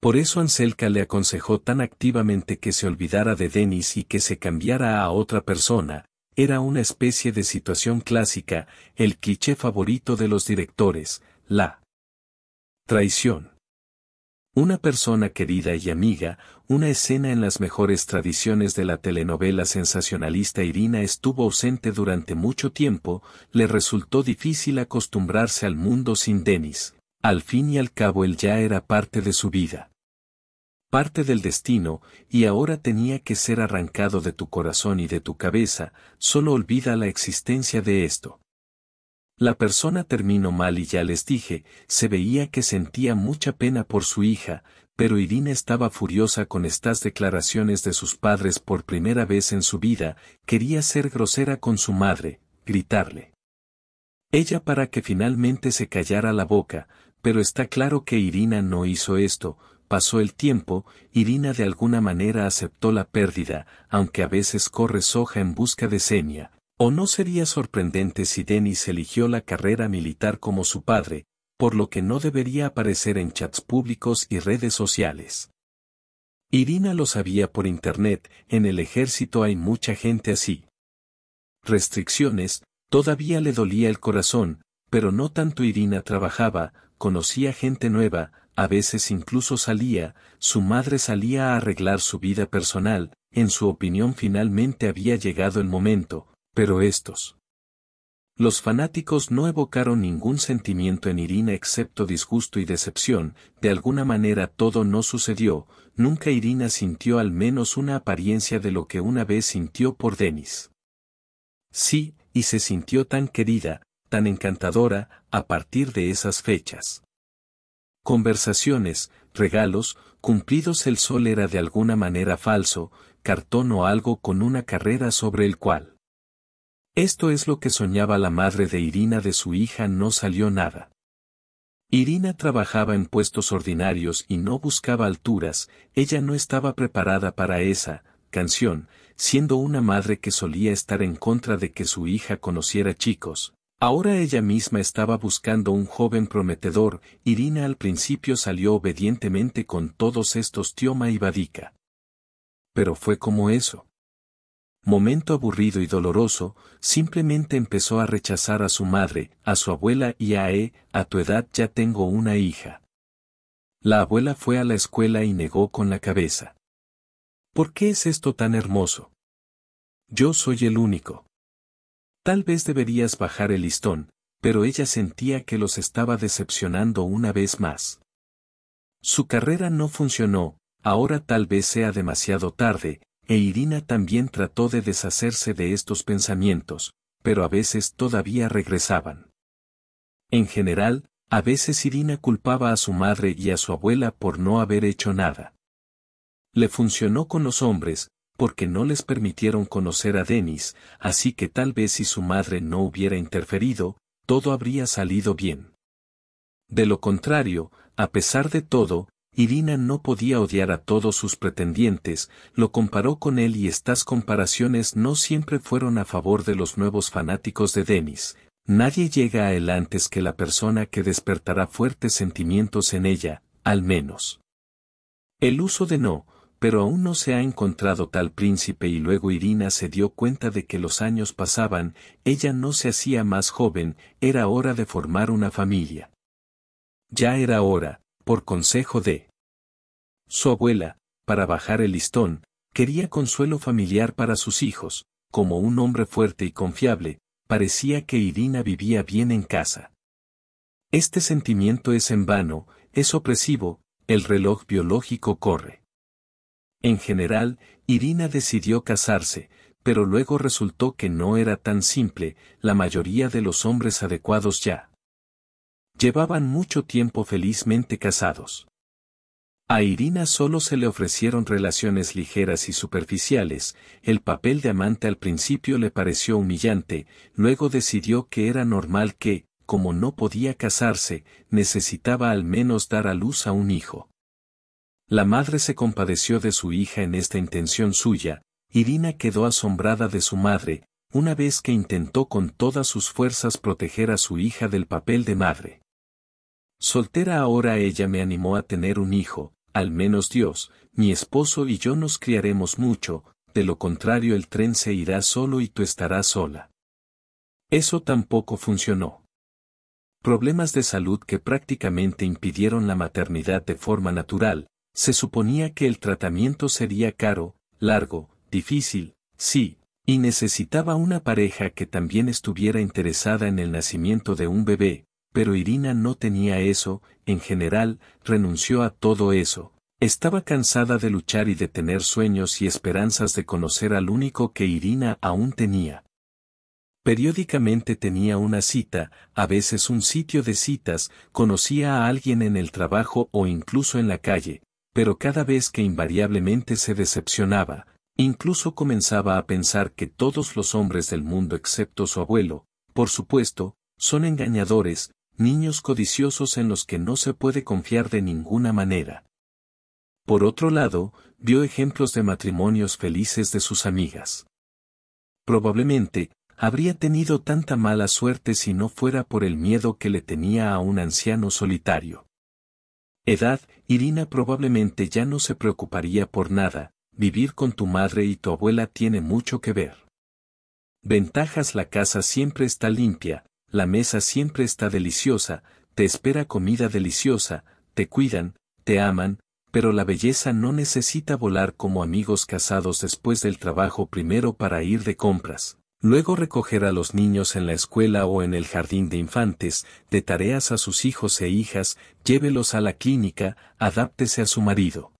Por eso Anselka le aconsejó tan activamente que se olvidara de Denis y que se cambiara a otra persona, era una especie de situación clásica, el cliché favorito de los directores, la traición. Una persona querida y amiga, una escena en las mejores tradiciones de la telenovela sensacionalista Irina estuvo ausente durante mucho tiempo, le resultó difícil acostumbrarse al mundo sin Denis. Al fin y al cabo él ya era parte de su vida parte del destino, y ahora tenía que ser arrancado de tu corazón y de tu cabeza, solo olvida la existencia de esto. La persona terminó mal y ya les dije, se veía que sentía mucha pena por su hija, pero Irina estaba furiosa con estas declaraciones de sus padres por primera vez en su vida, quería ser grosera con su madre, gritarle. Ella para que finalmente se callara la boca, pero está claro que Irina no hizo esto, Pasó el tiempo, Irina de alguna manera aceptó la pérdida, aunque a veces corre soja en busca de seña, o no sería sorprendente si Denis eligió la carrera militar como su padre, por lo que no debería aparecer en chats públicos y redes sociales. Irina lo sabía por internet, en el ejército hay mucha gente así. Restricciones, todavía le dolía el corazón, pero no tanto Irina trabajaba, conocía gente nueva, a veces incluso salía, su madre salía a arreglar su vida personal, en su opinión finalmente había llegado el momento, pero estos. Los fanáticos no evocaron ningún sentimiento en Irina excepto disgusto y decepción, de alguna manera todo no sucedió, nunca Irina sintió al menos una apariencia de lo que una vez sintió por Denis. Sí, y se sintió tan querida, tan encantadora, a partir de esas fechas. Conversaciones, regalos, cumplidos el sol era de alguna manera falso, cartón o algo con una carrera sobre el cual. Esto es lo que soñaba la madre de Irina de su hija no salió nada. Irina trabajaba en puestos ordinarios y no buscaba alturas, ella no estaba preparada para esa, canción, siendo una madre que solía estar en contra de que su hija conociera chicos, Ahora ella misma estaba buscando un joven prometedor, Irina al principio salió obedientemente con todos estos Tioma y vadica. Pero fue como eso. Momento aburrido y doloroso, simplemente empezó a rechazar a su madre, a su abuela y a E, a tu edad ya tengo una hija. La abuela fue a la escuela y negó con la cabeza. ¿Por qué es esto tan hermoso? Yo soy el único. Tal vez deberías bajar el listón, pero ella sentía que los estaba decepcionando una vez más. Su carrera no funcionó, ahora tal vez sea demasiado tarde, e Irina también trató de deshacerse de estos pensamientos, pero a veces todavía regresaban. En general, a veces Irina culpaba a su madre y a su abuela por no haber hecho nada. Le funcionó con los hombres, porque no les permitieron conocer a Denis, así que tal vez si su madre no hubiera interferido, todo habría salido bien. De lo contrario, a pesar de todo, Irina no podía odiar a todos sus pretendientes, lo comparó con él y estas comparaciones no siempre fueron a favor de los nuevos fanáticos de Denis. Nadie llega a él antes que la persona que despertará fuertes sentimientos en ella, al menos. El uso de no, pero aún no se ha encontrado tal príncipe y luego Irina se dio cuenta de que los años pasaban, ella no se hacía más joven, era hora de formar una familia. Ya era hora, por consejo de su abuela, para bajar el listón, quería consuelo familiar para sus hijos, como un hombre fuerte y confiable, parecía que Irina vivía bien en casa. Este sentimiento es en vano, es opresivo, el reloj biológico corre. En general, Irina decidió casarse, pero luego resultó que no era tan simple, la mayoría de los hombres adecuados ya. Llevaban mucho tiempo felizmente casados. A Irina solo se le ofrecieron relaciones ligeras y superficiales, el papel de amante al principio le pareció humillante, luego decidió que era normal que, como no podía casarse, necesitaba al menos dar a luz a un hijo. La madre se compadeció de su hija en esta intención suya, Irina quedó asombrada de su madre, una vez que intentó con todas sus fuerzas proteger a su hija del papel de madre. Soltera ahora ella me animó a tener un hijo, al menos Dios, mi esposo y yo nos criaremos mucho, de lo contrario el tren se irá solo y tú estarás sola. Eso tampoco funcionó. Problemas de salud que prácticamente impidieron la maternidad de forma natural, se suponía que el tratamiento sería caro, largo, difícil, sí, y necesitaba una pareja que también estuviera interesada en el nacimiento de un bebé, pero Irina no tenía eso, en general, renunció a todo eso. Estaba cansada de luchar y de tener sueños y esperanzas de conocer al único que Irina aún tenía. Periódicamente tenía una cita, a veces un sitio de citas, conocía a alguien en el trabajo o incluso en la calle, pero cada vez que invariablemente se decepcionaba, incluso comenzaba a pensar que todos los hombres del mundo excepto su abuelo, por supuesto, son engañadores, niños codiciosos en los que no se puede confiar de ninguna manera. Por otro lado, vio ejemplos de matrimonios felices de sus amigas. Probablemente, habría tenido tanta mala suerte si no fuera por el miedo que le tenía a un anciano solitario edad, Irina probablemente ya no se preocuparía por nada, vivir con tu madre y tu abuela tiene mucho que ver. Ventajas La casa siempre está limpia, la mesa siempre está deliciosa, te espera comida deliciosa, te cuidan, te aman, pero la belleza no necesita volar como amigos casados después del trabajo primero para ir de compras. Luego recoger a los niños en la escuela o en el jardín de infantes, de tareas a sus hijos e hijas, llévelos a la clínica, adáptese a su marido.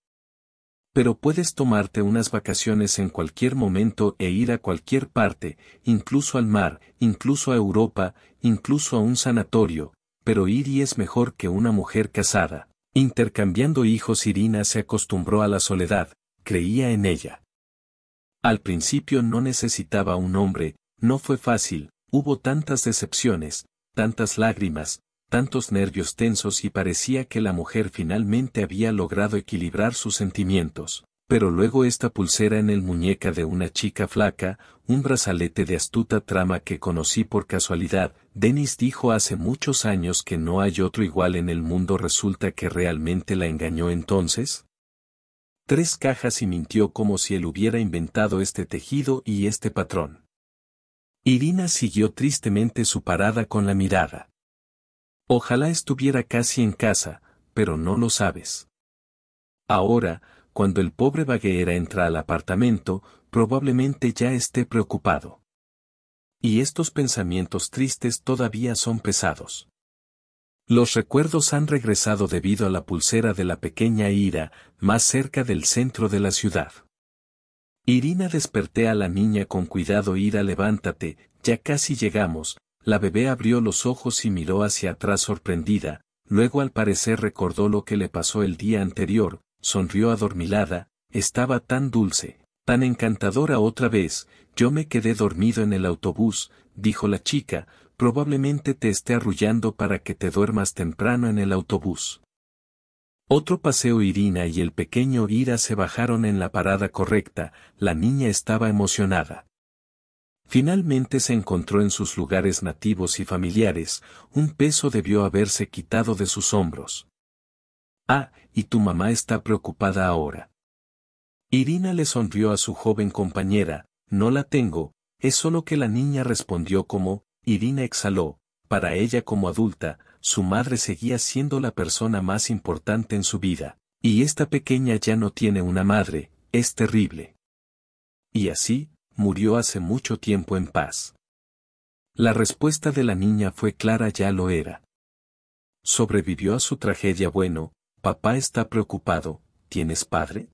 Pero puedes tomarte unas vacaciones en cualquier momento e ir a cualquier parte, incluso al mar, incluso a Europa, incluso a un sanatorio, pero ir y es mejor que una mujer casada. Intercambiando hijos Irina se acostumbró a la soledad, creía en ella. Al principio no necesitaba un hombre, no fue fácil, hubo tantas decepciones, tantas lágrimas, tantos nervios tensos y parecía que la mujer finalmente había logrado equilibrar sus sentimientos. Pero luego esta pulsera en el muñeca de una chica flaca, un brazalete de astuta trama que conocí por casualidad, Denis dijo hace muchos años que no hay otro igual en el mundo resulta que realmente la engañó entonces, tres cajas y mintió como si él hubiera inventado este tejido y este patrón. Irina siguió tristemente su parada con la mirada. Ojalá estuviera casi en casa, pero no lo sabes. Ahora, cuando el pobre vaguera entra al apartamento, probablemente ya esté preocupado. Y estos pensamientos tristes todavía son pesados. Los recuerdos han regresado debido a la pulsera de la pequeña Ira, más cerca del centro de la ciudad. Irina desperté a la niña con cuidado Ira levántate, ya casi llegamos, la bebé abrió los ojos y miró hacia atrás sorprendida, luego al parecer recordó lo que le pasó el día anterior, sonrió adormilada, estaba tan dulce, tan encantadora otra vez, yo me quedé dormido en el autobús, dijo la chica, probablemente te esté arrullando para que te duermas temprano en el autobús. Otro paseo Irina y el pequeño Ira se bajaron en la parada correcta, la niña estaba emocionada. Finalmente se encontró en sus lugares nativos y familiares, un peso debió haberse quitado de sus hombros. Ah, y tu mamá está preocupada ahora. Irina le sonrió a su joven compañera, no la tengo, es solo que la niña respondió como, Irina exhaló, para ella como adulta, su madre seguía siendo la persona más importante en su vida, y esta pequeña ya no tiene una madre, es terrible. Y así, murió hace mucho tiempo en paz. La respuesta de la niña fue clara ya lo era. Sobrevivió a su tragedia bueno, papá está preocupado, ¿tienes padre?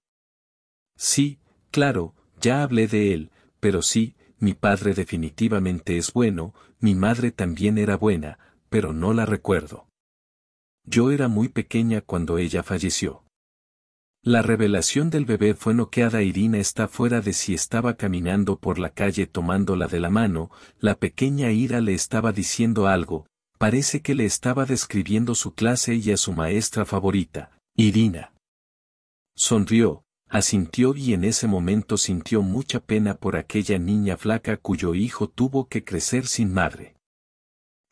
Sí, claro, ya hablé de él, pero sí, mi padre definitivamente es bueno, mi madre también era buena, pero no la recuerdo. Yo era muy pequeña cuando ella falleció. La revelación del bebé fue noqueada. Irina está fuera de si estaba caminando por la calle tomándola de la mano, la pequeña Ira le estaba diciendo algo, parece que le estaba describiendo su clase y a su maestra favorita, Irina. Sonrió, Asintió y en ese momento sintió mucha pena por aquella niña flaca cuyo hijo tuvo que crecer sin madre.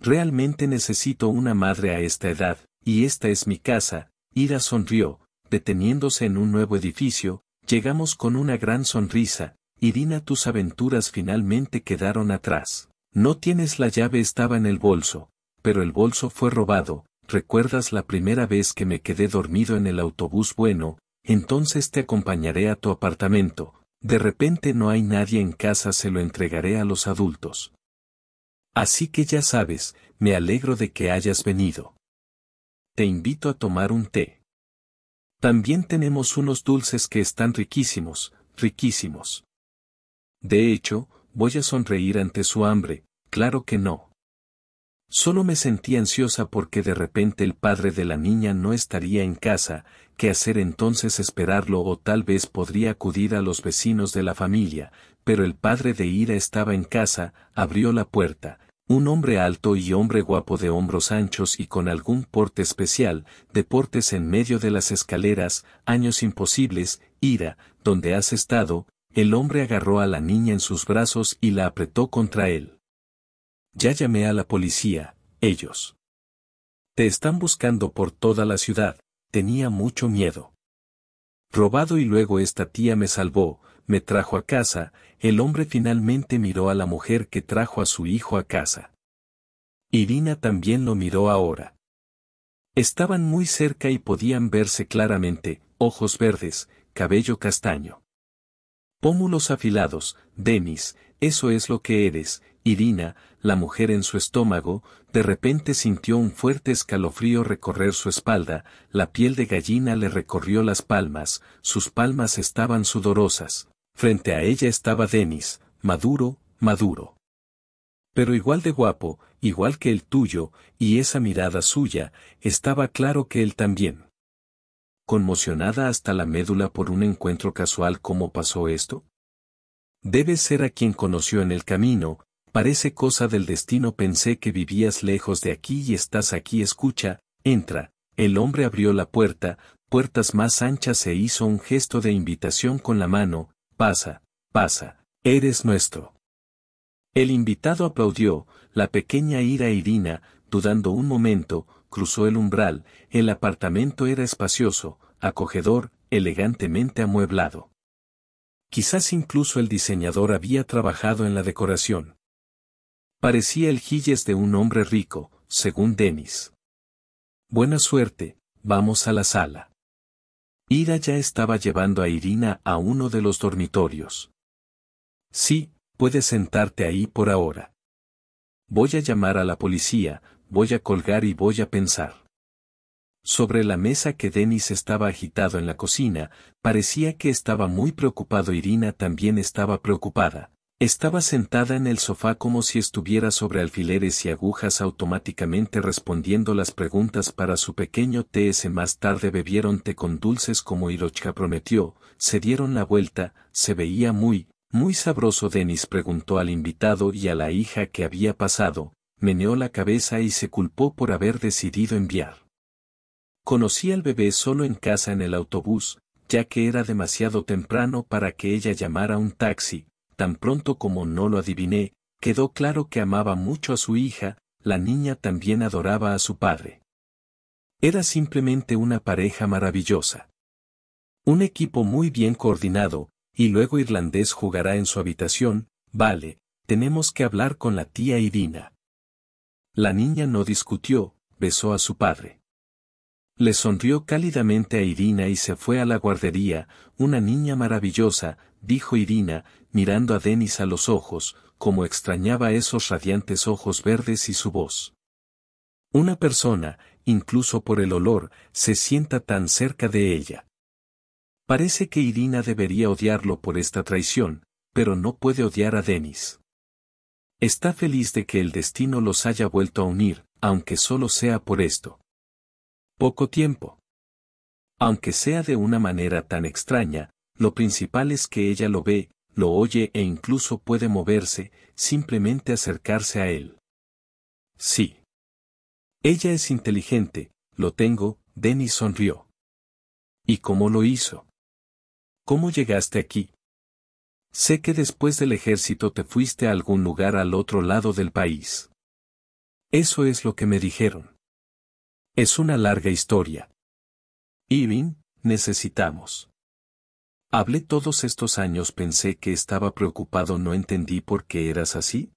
Realmente necesito una madre a esta edad, y esta es mi casa, Ira sonrió, deteniéndose en un nuevo edificio, llegamos con una gran sonrisa, Irina tus aventuras finalmente quedaron atrás. No tienes la llave estaba en el bolso, pero el bolso fue robado, recuerdas la primera vez que me quedé dormido en el autobús bueno, entonces te acompañaré a tu apartamento, de repente no hay nadie en casa, se lo entregaré a los adultos. Así que ya sabes, me alegro de que hayas venido. Te invito a tomar un té. También tenemos unos dulces que están riquísimos, riquísimos. De hecho, voy a sonreír ante su hambre, claro que no. Solo me sentí ansiosa porque de repente el padre de la niña no estaría en casa, qué hacer entonces esperarlo o tal vez podría acudir a los vecinos de la familia, pero el padre de Ira estaba en casa, abrió la puerta, un hombre alto y hombre guapo de hombros anchos y con algún porte especial, deportes en medio de las escaleras, años imposibles, Ira, donde has estado, el hombre agarró a la niña en sus brazos y la apretó contra él. Ya llamé a la policía, ellos. Te están buscando por toda la ciudad, tenía mucho miedo. Robado y luego esta tía me salvó, me trajo a casa, el hombre finalmente miró a la mujer que trajo a su hijo a casa. Irina también lo miró ahora. Estaban muy cerca y podían verse claramente, ojos verdes, cabello castaño. Pómulos afilados, Denis, eso es lo que eres, Irina, la mujer en su estómago, de repente sintió un fuerte escalofrío recorrer su espalda, la piel de gallina le recorrió las palmas, sus palmas estaban sudorosas, frente a ella estaba Denis, maduro, maduro. Pero igual de guapo, igual que el tuyo, y esa mirada suya, estaba claro que él también. Conmocionada hasta la médula por un encuentro casual, ¿cómo pasó esto? Debes ser a quien conoció en el camino, parece cosa del destino pensé que vivías lejos de aquí y estás aquí escucha, entra, el hombre abrió la puerta, puertas más anchas e hizo un gesto de invitación con la mano, pasa, pasa, eres nuestro. El invitado aplaudió, la pequeña ira Irina, dudando un momento, cruzó el umbral, el apartamento era espacioso, acogedor, elegantemente amueblado quizás incluso el diseñador había trabajado en la decoración. Parecía el Gilles de un hombre rico, según Dennis. Buena suerte, vamos a la sala. Ira ya estaba llevando a Irina a uno de los dormitorios. Sí, puedes sentarte ahí por ahora. Voy a llamar a la policía, voy a colgar y voy a pensar. Sobre la mesa que Denis estaba agitado en la cocina, parecía que estaba muy preocupado Irina también estaba preocupada. Estaba sentada en el sofá como si estuviera sobre alfileres y agujas automáticamente respondiendo las preguntas para su pequeño TS. Más tarde bebieron té con dulces como Irochka prometió, se dieron la vuelta, se veía muy, muy sabroso. Denis preguntó al invitado y a la hija que había pasado, meneó la cabeza y se culpó por haber decidido enviar. Conocí al bebé solo en casa en el autobús, ya que era demasiado temprano para que ella llamara un taxi, tan pronto como no lo adiviné, quedó claro que amaba mucho a su hija, la niña también adoraba a su padre. Era simplemente una pareja maravillosa. Un equipo muy bien coordinado, y luego Irlandés jugará en su habitación, vale, tenemos que hablar con la tía Irina. La niña no discutió, besó a su padre. Le sonrió cálidamente a Irina y se fue a la guardería, una niña maravillosa, dijo Irina, mirando a Denis a los ojos, como extrañaba esos radiantes ojos verdes y su voz. Una persona, incluso por el olor, se sienta tan cerca de ella. Parece que Irina debería odiarlo por esta traición, pero no puede odiar a Denis. Está feliz de que el destino los haya vuelto a unir, aunque solo sea por esto poco tiempo. Aunque sea de una manera tan extraña, lo principal es que ella lo ve, lo oye e incluso puede moverse, simplemente acercarse a él. Sí. Ella es inteligente, lo tengo, denis sonrió. ¿Y cómo lo hizo? ¿Cómo llegaste aquí? Sé que después del ejército te fuiste a algún lugar al otro lado del país. Eso es lo que me dijeron. Es una larga historia. Irving, necesitamos. Hablé todos estos años, pensé que estaba preocupado, no entendí por qué eras así.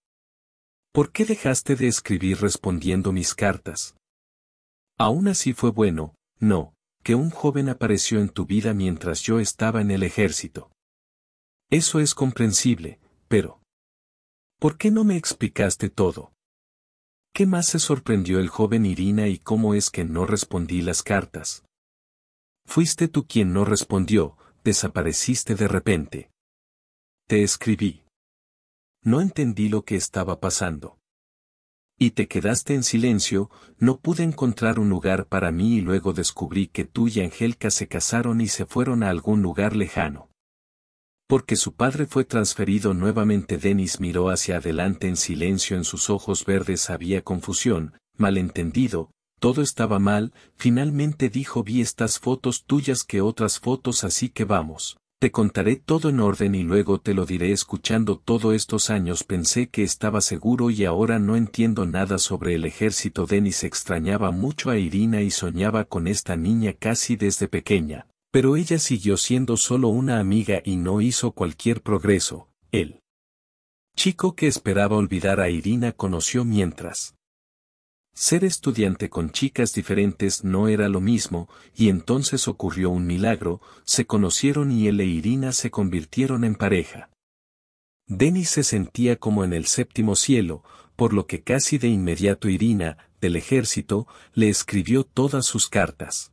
¿Por qué dejaste de escribir respondiendo mis cartas? Aún así fue bueno, no, que un joven apareció en tu vida mientras yo estaba en el ejército. Eso es comprensible, pero... ¿Por qué no me explicaste todo? ¿Qué más se sorprendió el joven Irina y cómo es que no respondí las cartas? Fuiste tú quien no respondió, desapareciste de repente. Te escribí. No entendí lo que estaba pasando. Y te quedaste en silencio, no pude encontrar un lugar para mí y luego descubrí que tú y Angelka se casaron y se fueron a algún lugar lejano. Porque su padre fue transferido nuevamente. Denis miró hacia adelante en silencio, en sus ojos verdes había confusión, malentendido, todo estaba mal, finalmente dijo vi estas fotos tuyas que otras fotos así que vamos. Te contaré todo en orden y luego te lo diré escuchando todo estos años pensé que estaba seguro y ahora no entiendo nada sobre el ejército. Denis extrañaba mucho a Irina y soñaba con esta niña casi desde pequeña. Pero ella siguió siendo solo una amiga y no hizo cualquier progreso. él. chico que esperaba olvidar a Irina conoció mientras. Ser estudiante con chicas diferentes no era lo mismo, y entonces ocurrió un milagro, se conocieron y él e Irina se convirtieron en pareja. Denis se sentía como en el séptimo cielo, por lo que casi de inmediato Irina, del ejército, le escribió todas sus cartas.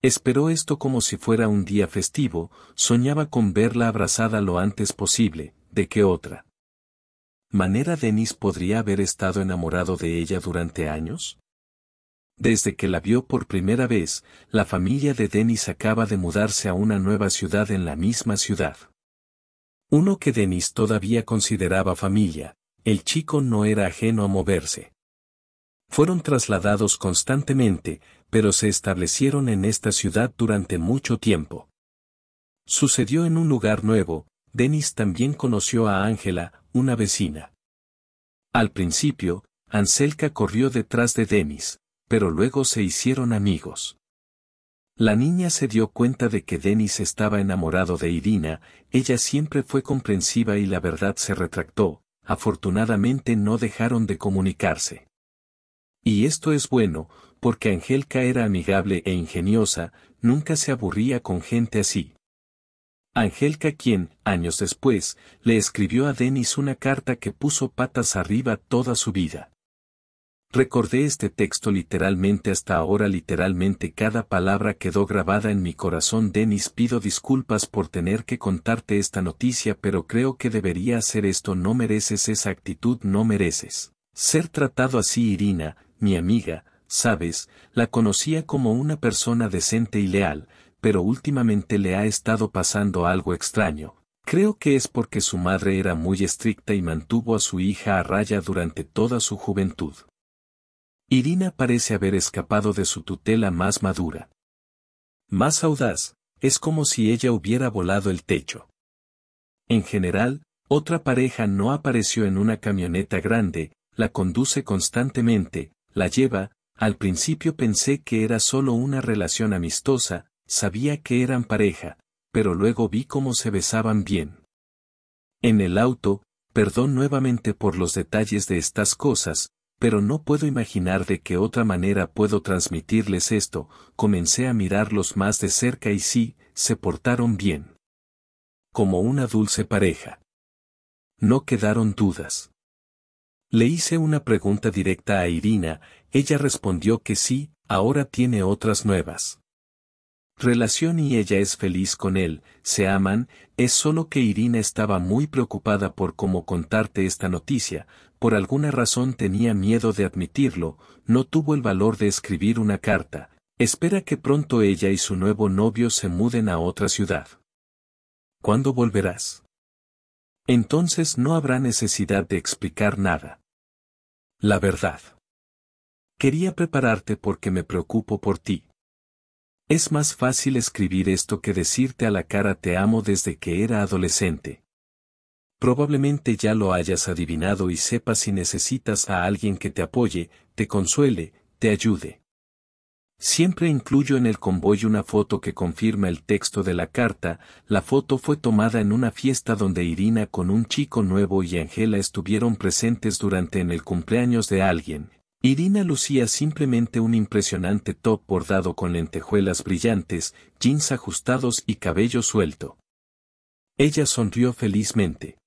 Esperó esto como si fuera un día festivo, soñaba con verla abrazada lo antes posible, de qué otra. ¿Manera Denis podría haber estado enamorado de ella durante años? Desde que la vio por primera vez, la familia de Denis acaba de mudarse a una nueva ciudad en la misma ciudad. Uno que Denis todavía consideraba familia, el chico no era ajeno a moverse. Fueron trasladados constantemente, pero se establecieron en esta ciudad durante mucho tiempo. Sucedió en un lugar nuevo, Denis también conoció a Ángela, una vecina. Al principio, Anselka corrió detrás de Denis, pero luego se hicieron amigos. La niña se dio cuenta de que Denis estaba enamorado de Irina, ella siempre fue comprensiva y la verdad se retractó, afortunadamente no dejaron de comunicarse. Y esto es bueno, porque Angelka era amigable e ingeniosa, nunca se aburría con gente así. Angelka, quien, años después, le escribió a Denis una carta que puso patas arriba toda su vida. Recordé este texto literalmente hasta ahora, literalmente cada palabra quedó grabada en mi corazón. Denis, pido disculpas por tener que contarte esta noticia, pero creo que debería hacer esto. No mereces esa actitud, no mereces. Ser tratado así, Irina, mi amiga, Sabes, la conocía como una persona decente y leal, pero últimamente le ha estado pasando algo extraño. Creo que es porque su madre era muy estricta y mantuvo a su hija a raya durante toda su juventud. Irina parece haber escapado de su tutela más madura. Más audaz, es como si ella hubiera volado el techo. En general, otra pareja no apareció en una camioneta grande, la conduce constantemente, la lleva, al principio pensé que era solo una relación amistosa, sabía que eran pareja, pero luego vi cómo se besaban bien. En el auto, perdón nuevamente por los detalles de estas cosas, pero no puedo imaginar de qué otra manera puedo transmitirles esto, comencé a mirarlos más de cerca y sí, se portaron bien. Como una dulce pareja. No quedaron dudas. Le hice una pregunta directa a Irina, ella respondió que sí, ahora tiene otras nuevas. Relación y ella es feliz con él, se aman, es solo que Irina estaba muy preocupada por cómo contarte esta noticia, por alguna razón tenía miedo de admitirlo, no tuvo el valor de escribir una carta, espera que pronto ella y su nuevo novio se muden a otra ciudad. ¿Cuándo volverás? Entonces no habrá necesidad de explicar nada. La verdad. Quería prepararte porque me preocupo por ti. Es más fácil escribir esto que decirte a la cara te amo desde que era adolescente. Probablemente ya lo hayas adivinado y sepas si necesitas a alguien que te apoye, te consuele, te ayude. Siempre incluyo en el convoy una foto que confirma el texto de la carta, la foto fue tomada en una fiesta donde Irina con un chico nuevo y Angela estuvieron presentes durante en el cumpleaños de alguien. Irina lucía simplemente un impresionante top bordado con lentejuelas brillantes, jeans ajustados y cabello suelto. Ella sonrió felizmente.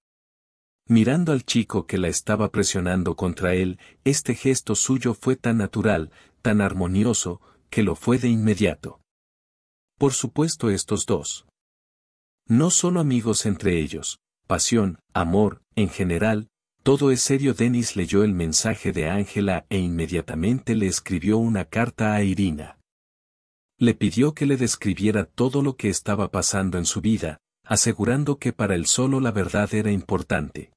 Mirando al chico que la estaba presionando contra él, este gesto suyo fue tan natural, tan armonioso, que lo fue de inmediato. Por supuesto estos dos. No solo amigos entre ellos, pasión, amor, en general, todo es serio. Denis leyó el mensaje de Ángela e inmediatamente le escribió una carta a Irina. Le pidió que le describiera todo lo que estaba pasando en su vida, asegurando que para él solo la verdad era importante.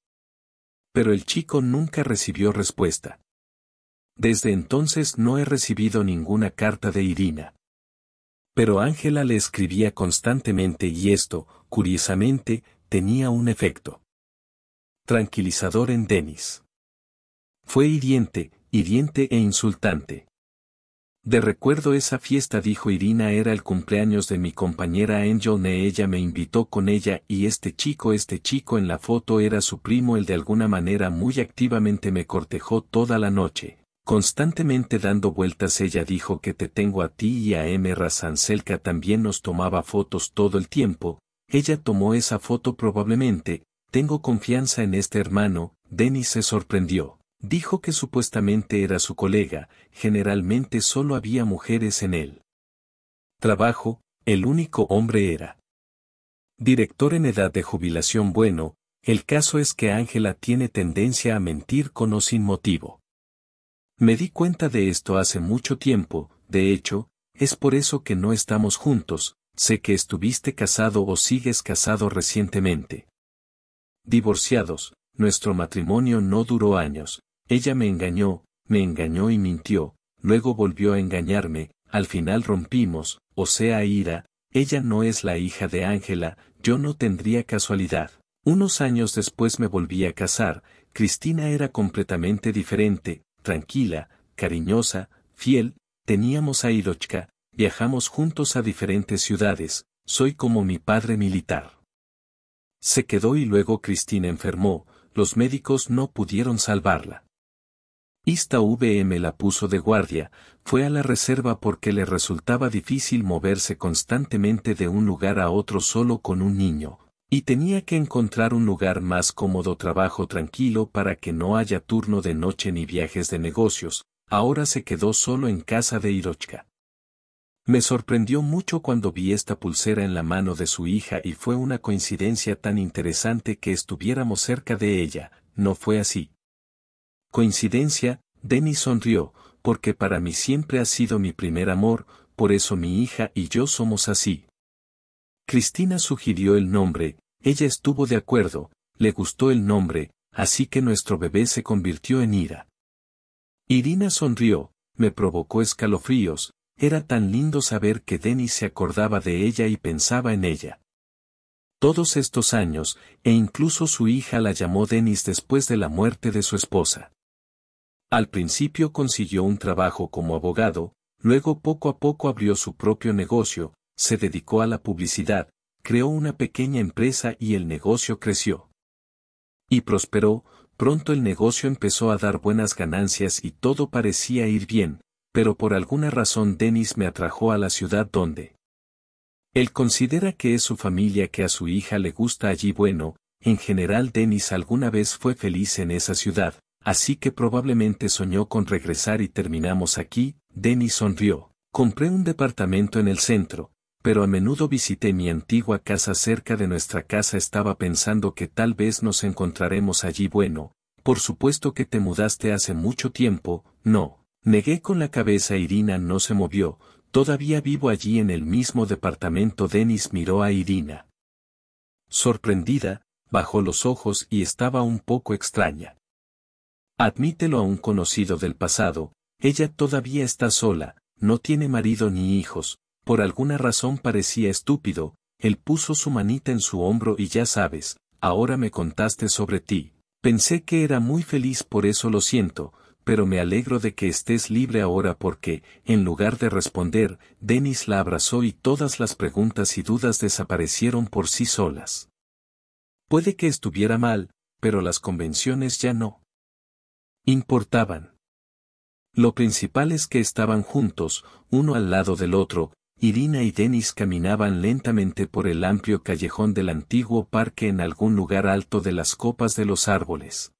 Pero el chico nunca recibió respuesta. Desde entonces no he recibido ninguna carta de Irina. Pero Ángela le escribía constantemente y esto, curiosamente, tenía un efecto tranquilizador en Denis. Fue hiriente, hiriente e insultante. De recuerdo esa fiesta dijo Irina era el cumpleaños de mi compañera Angel Ne ella me invitó con ella y este chico este chico en la foto era su primo el de alguna manera muy activamente me cortejó toda la noche, Constantemente dando vueltas ella dijo que te tengo a ti y a M. Razancelka también nos tomaba fotos todo el tiempo, ella tomó esa foto probablemente, tengo confianza en este hermano, Denis se sorprendió. Dijo que supuestamente era su colega, generalmente solo había mujeres en él. Trabajo, el único hombre era. Director en edad de jubilación bueno, el caso es que Ángela tiene tendencia a mentir con o sin motivo. Me di cuenta de esto hace mucho tiempo, de hecho, es por eso que no estamos juntos, sé que estuviste casado o sigues casado recientemente. Divorciados, nuestro matrimonio no duró años, ella me engañó, me engañó y mintió, luego volvió a engañarme, al final rompimos, o sea, ira, ella no es la hija de Ángela, yo no tendría casualidad. Unos años después me volví a casar, Cristina era completamente diferente, tranquila, cariñosa, fiel, teníamos a Irochka, viajamos juntos a diferentes ciudades, soy como mi padre militar. Se quedó y luego Cristina enfermó, los médicos no pudieron salvarla. Ista VM la puso de guardia, fue a la reserva porque le resultaba difícil moverse constantemente de un lugar a otro solo con un niño, y tenía que encontrar un lugar más cómodo trabajo tranquilo para que no haya turno de noche ni viajes de negocios, ahora se quedó solo en casa de Irochka. Me sorprendió mucho cuando vi esta pulsera en la mano de su hija y fue una coincidencia tan interesante que estuviéramos cerca de ella, no fue así. Coincidencia, Denis sonrió, porque para mí siempre ha sido mi primer amor, por eso mi hija y yo somos así. Cristina sugirió el nombre, ella estuvo de acuerdo, le gustó el nombre, así que nuestro bebé se convirtió en Ira. Irina sonrió, me provocó escalofríos, era tan lindo saber que Denis se acordaba de ella y pensaba en ella. Todos estos años, e incluso su hija la llamó Denis después de la muerte de su esposa. Al principio consiguió un trabajo como abogado, luego poco a poco abrió su propio negocio, se dedicó a la publicidad, creó una pequeña empresa y el negocio creció. Y prosperó, pronto el negocio empezó a dar buenas ganancias y todo parecía ir bien, pero por alguna razón Dennis me atrajo a la ciudad donde él considera que es su familia que a su hija le gusta allí bueno, en general Dennis alguna vez fue feliz en esa ciudad, así que probablemente soñó con regresar y terminamos aquí, Dennis sonrió. Compré un departamento en el centro, pero a menudo visité mi antigua casa cerca de nuestra casa estaba pensando que tal vez nos encontraremos allí bueno, por supuesto que te mudaste hace mucho tiempo, no, negué con la cabeza Irina no se movió, todavía vivo allí en el mismo departamento Denis miró a Irina. Sorprendida, bajó los ojos y estaba un poco extraña. Admítelo a un conocido del pasado, ella todavía está sola, no tiene marido ni hijos, por alguna razón parecía estúpido, él puso su manita en su hombro y ya sabes, ahora me contaste sobre ti. Pensé que era muy feliz por eso lo siento, pero me alegro de que estés libre ahora porque, en lugar de responder, Denis la abrazó y todas las preguntas y dudas desaparecieron por sí solas. Puede que estuviera mal, pero las convenciones ya no importaban. Lo principal es que estaban juntos, uno al lado del otro, Irina y Denis caminaban lentamente por el amplio callejón del antiguo parque en algún lugar alto de las copas de los árboles.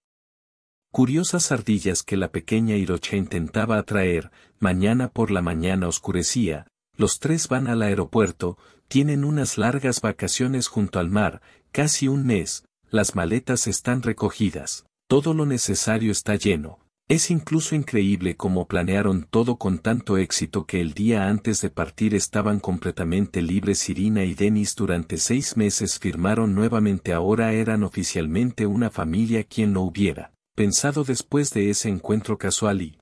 Curiosas ardillas que la pequeña irocha intentaba atraer, mañana por la mañana oscurecía, los tres van al aeropuerto, tienen unas largas vacaciones junto al mar, casi un mes, las maletas están recogidas, todo lo necesario está lleno, es incluso increíble cómo planearon todo con tanto éxito que el día antes de partir estaban completamente libres Irina y Denis durante seis meses firmaron nuevamente ahora eran oficialmente una familia quien lo hubiera pensado después de ese encuentro casual y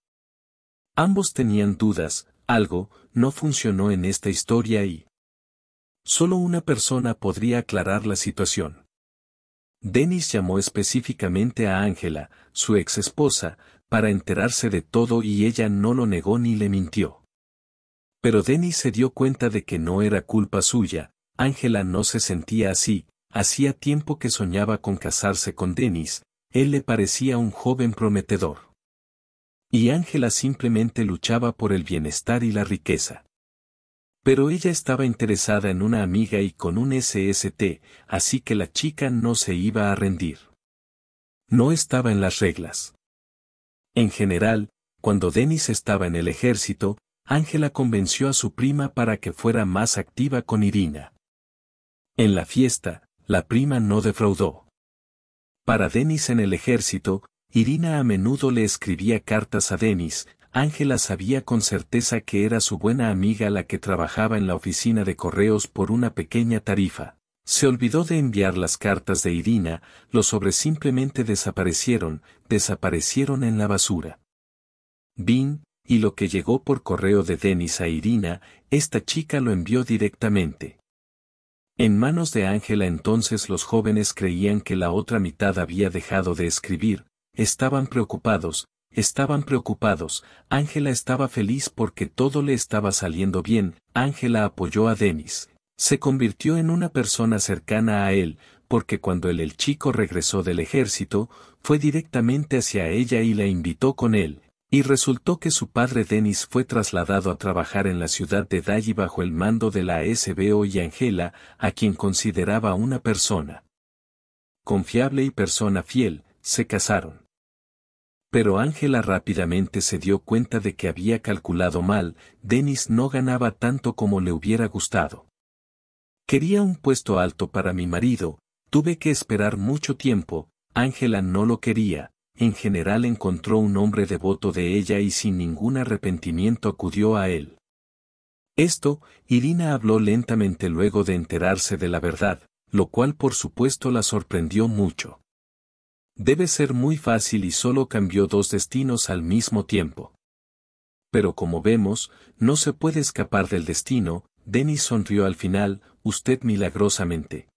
ambos tenían dudas, algo no funcionó en esta historia y solo una persona podría aclarar la situación. Denis llamó específicamente a Ángela, su ex esposa, para enterarse de todo y ella no lo negó ni le mintió. Pero Denis se dio cuenta de que no era culpa suya, Ángela no se sentía así, hacía tiempo que soñaba con casarse con Denis, él le parecía un joven prometedor. Y Ángela simplemente luchaba por el bienestar y la riqueza. Pero ella estaba interesada en una amiga y con un SST, así que la chica no se iba a rendir. No estaba en las reglas. En general, cuando Denis estaba en el ejército, Ángela convenció a su prima para que fuera más activa con Irina. En la fiesta, la prima no defraudó. Para Denis en el ejército, Irina a menudo le escribía cartas a Denis, Ángela sabía con certeza que era su buena amiga la que trabajaba en la oficina de correos por una pequeña tarifa. Se olvidó de enviar las cartas de Irina, los sobres simplemente desaparecieron, desaparecieron en la basura. Bin, y lo que llegó por correo de Denis a Irina, esta chica lo envió directamente. En manos de Ángela entonces los jóvenes creían que la otra mitad había dejado de escribir, estaban preocupados, estaban preocupados, Ángela estaba feliz porque todo le estaba saliendo bien, Ángela apoyó a Denis, se convirtió en una persona cercana a él, porque cuando el, el chico regresó del ejército, fue directamente hacia ella y la invitó con él, y resultó que su padre Denis fue trasladado a trabajar en la ciudad de Daly bajo el mando de la SBO y Angela, a quien consideraba una persona confiable y persona fiel, se casaron. Pero Angela rápidamente se dio cuenta de que había calculado mal, Denis no ganaba tanto como le hubiera gustado. Quería un puesto alto para mi marido, tuve que esperar mucho tiempo, Ángela no lo quería, en general encontró un hombre devoto de ella y sin ningún arrepentimiento acudió a él. Esto, Irina habló lentamente luego de enterarse de la verdad, lo cual por supuesto la sorprendió mucho. Debe ser muy fácil y solo cambió dos destinos al mismo tiempo. Pero como vemos, no se puede escapar del destino, Denis sonrió al final, usted milagrosamente.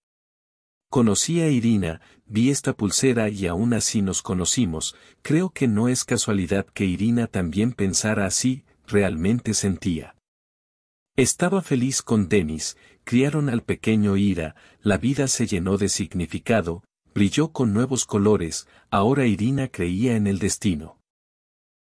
Conocí a Irina, vi esta pulsera y aún así nos conocimos, creo que no es casualidad que Irina también pensara así, realmente sentía. Estaba feliz con Denis, criaron al pequeño Ira, la vida se llenó de significado, brilló con nuevos colores, ahora Irina creía en el destino.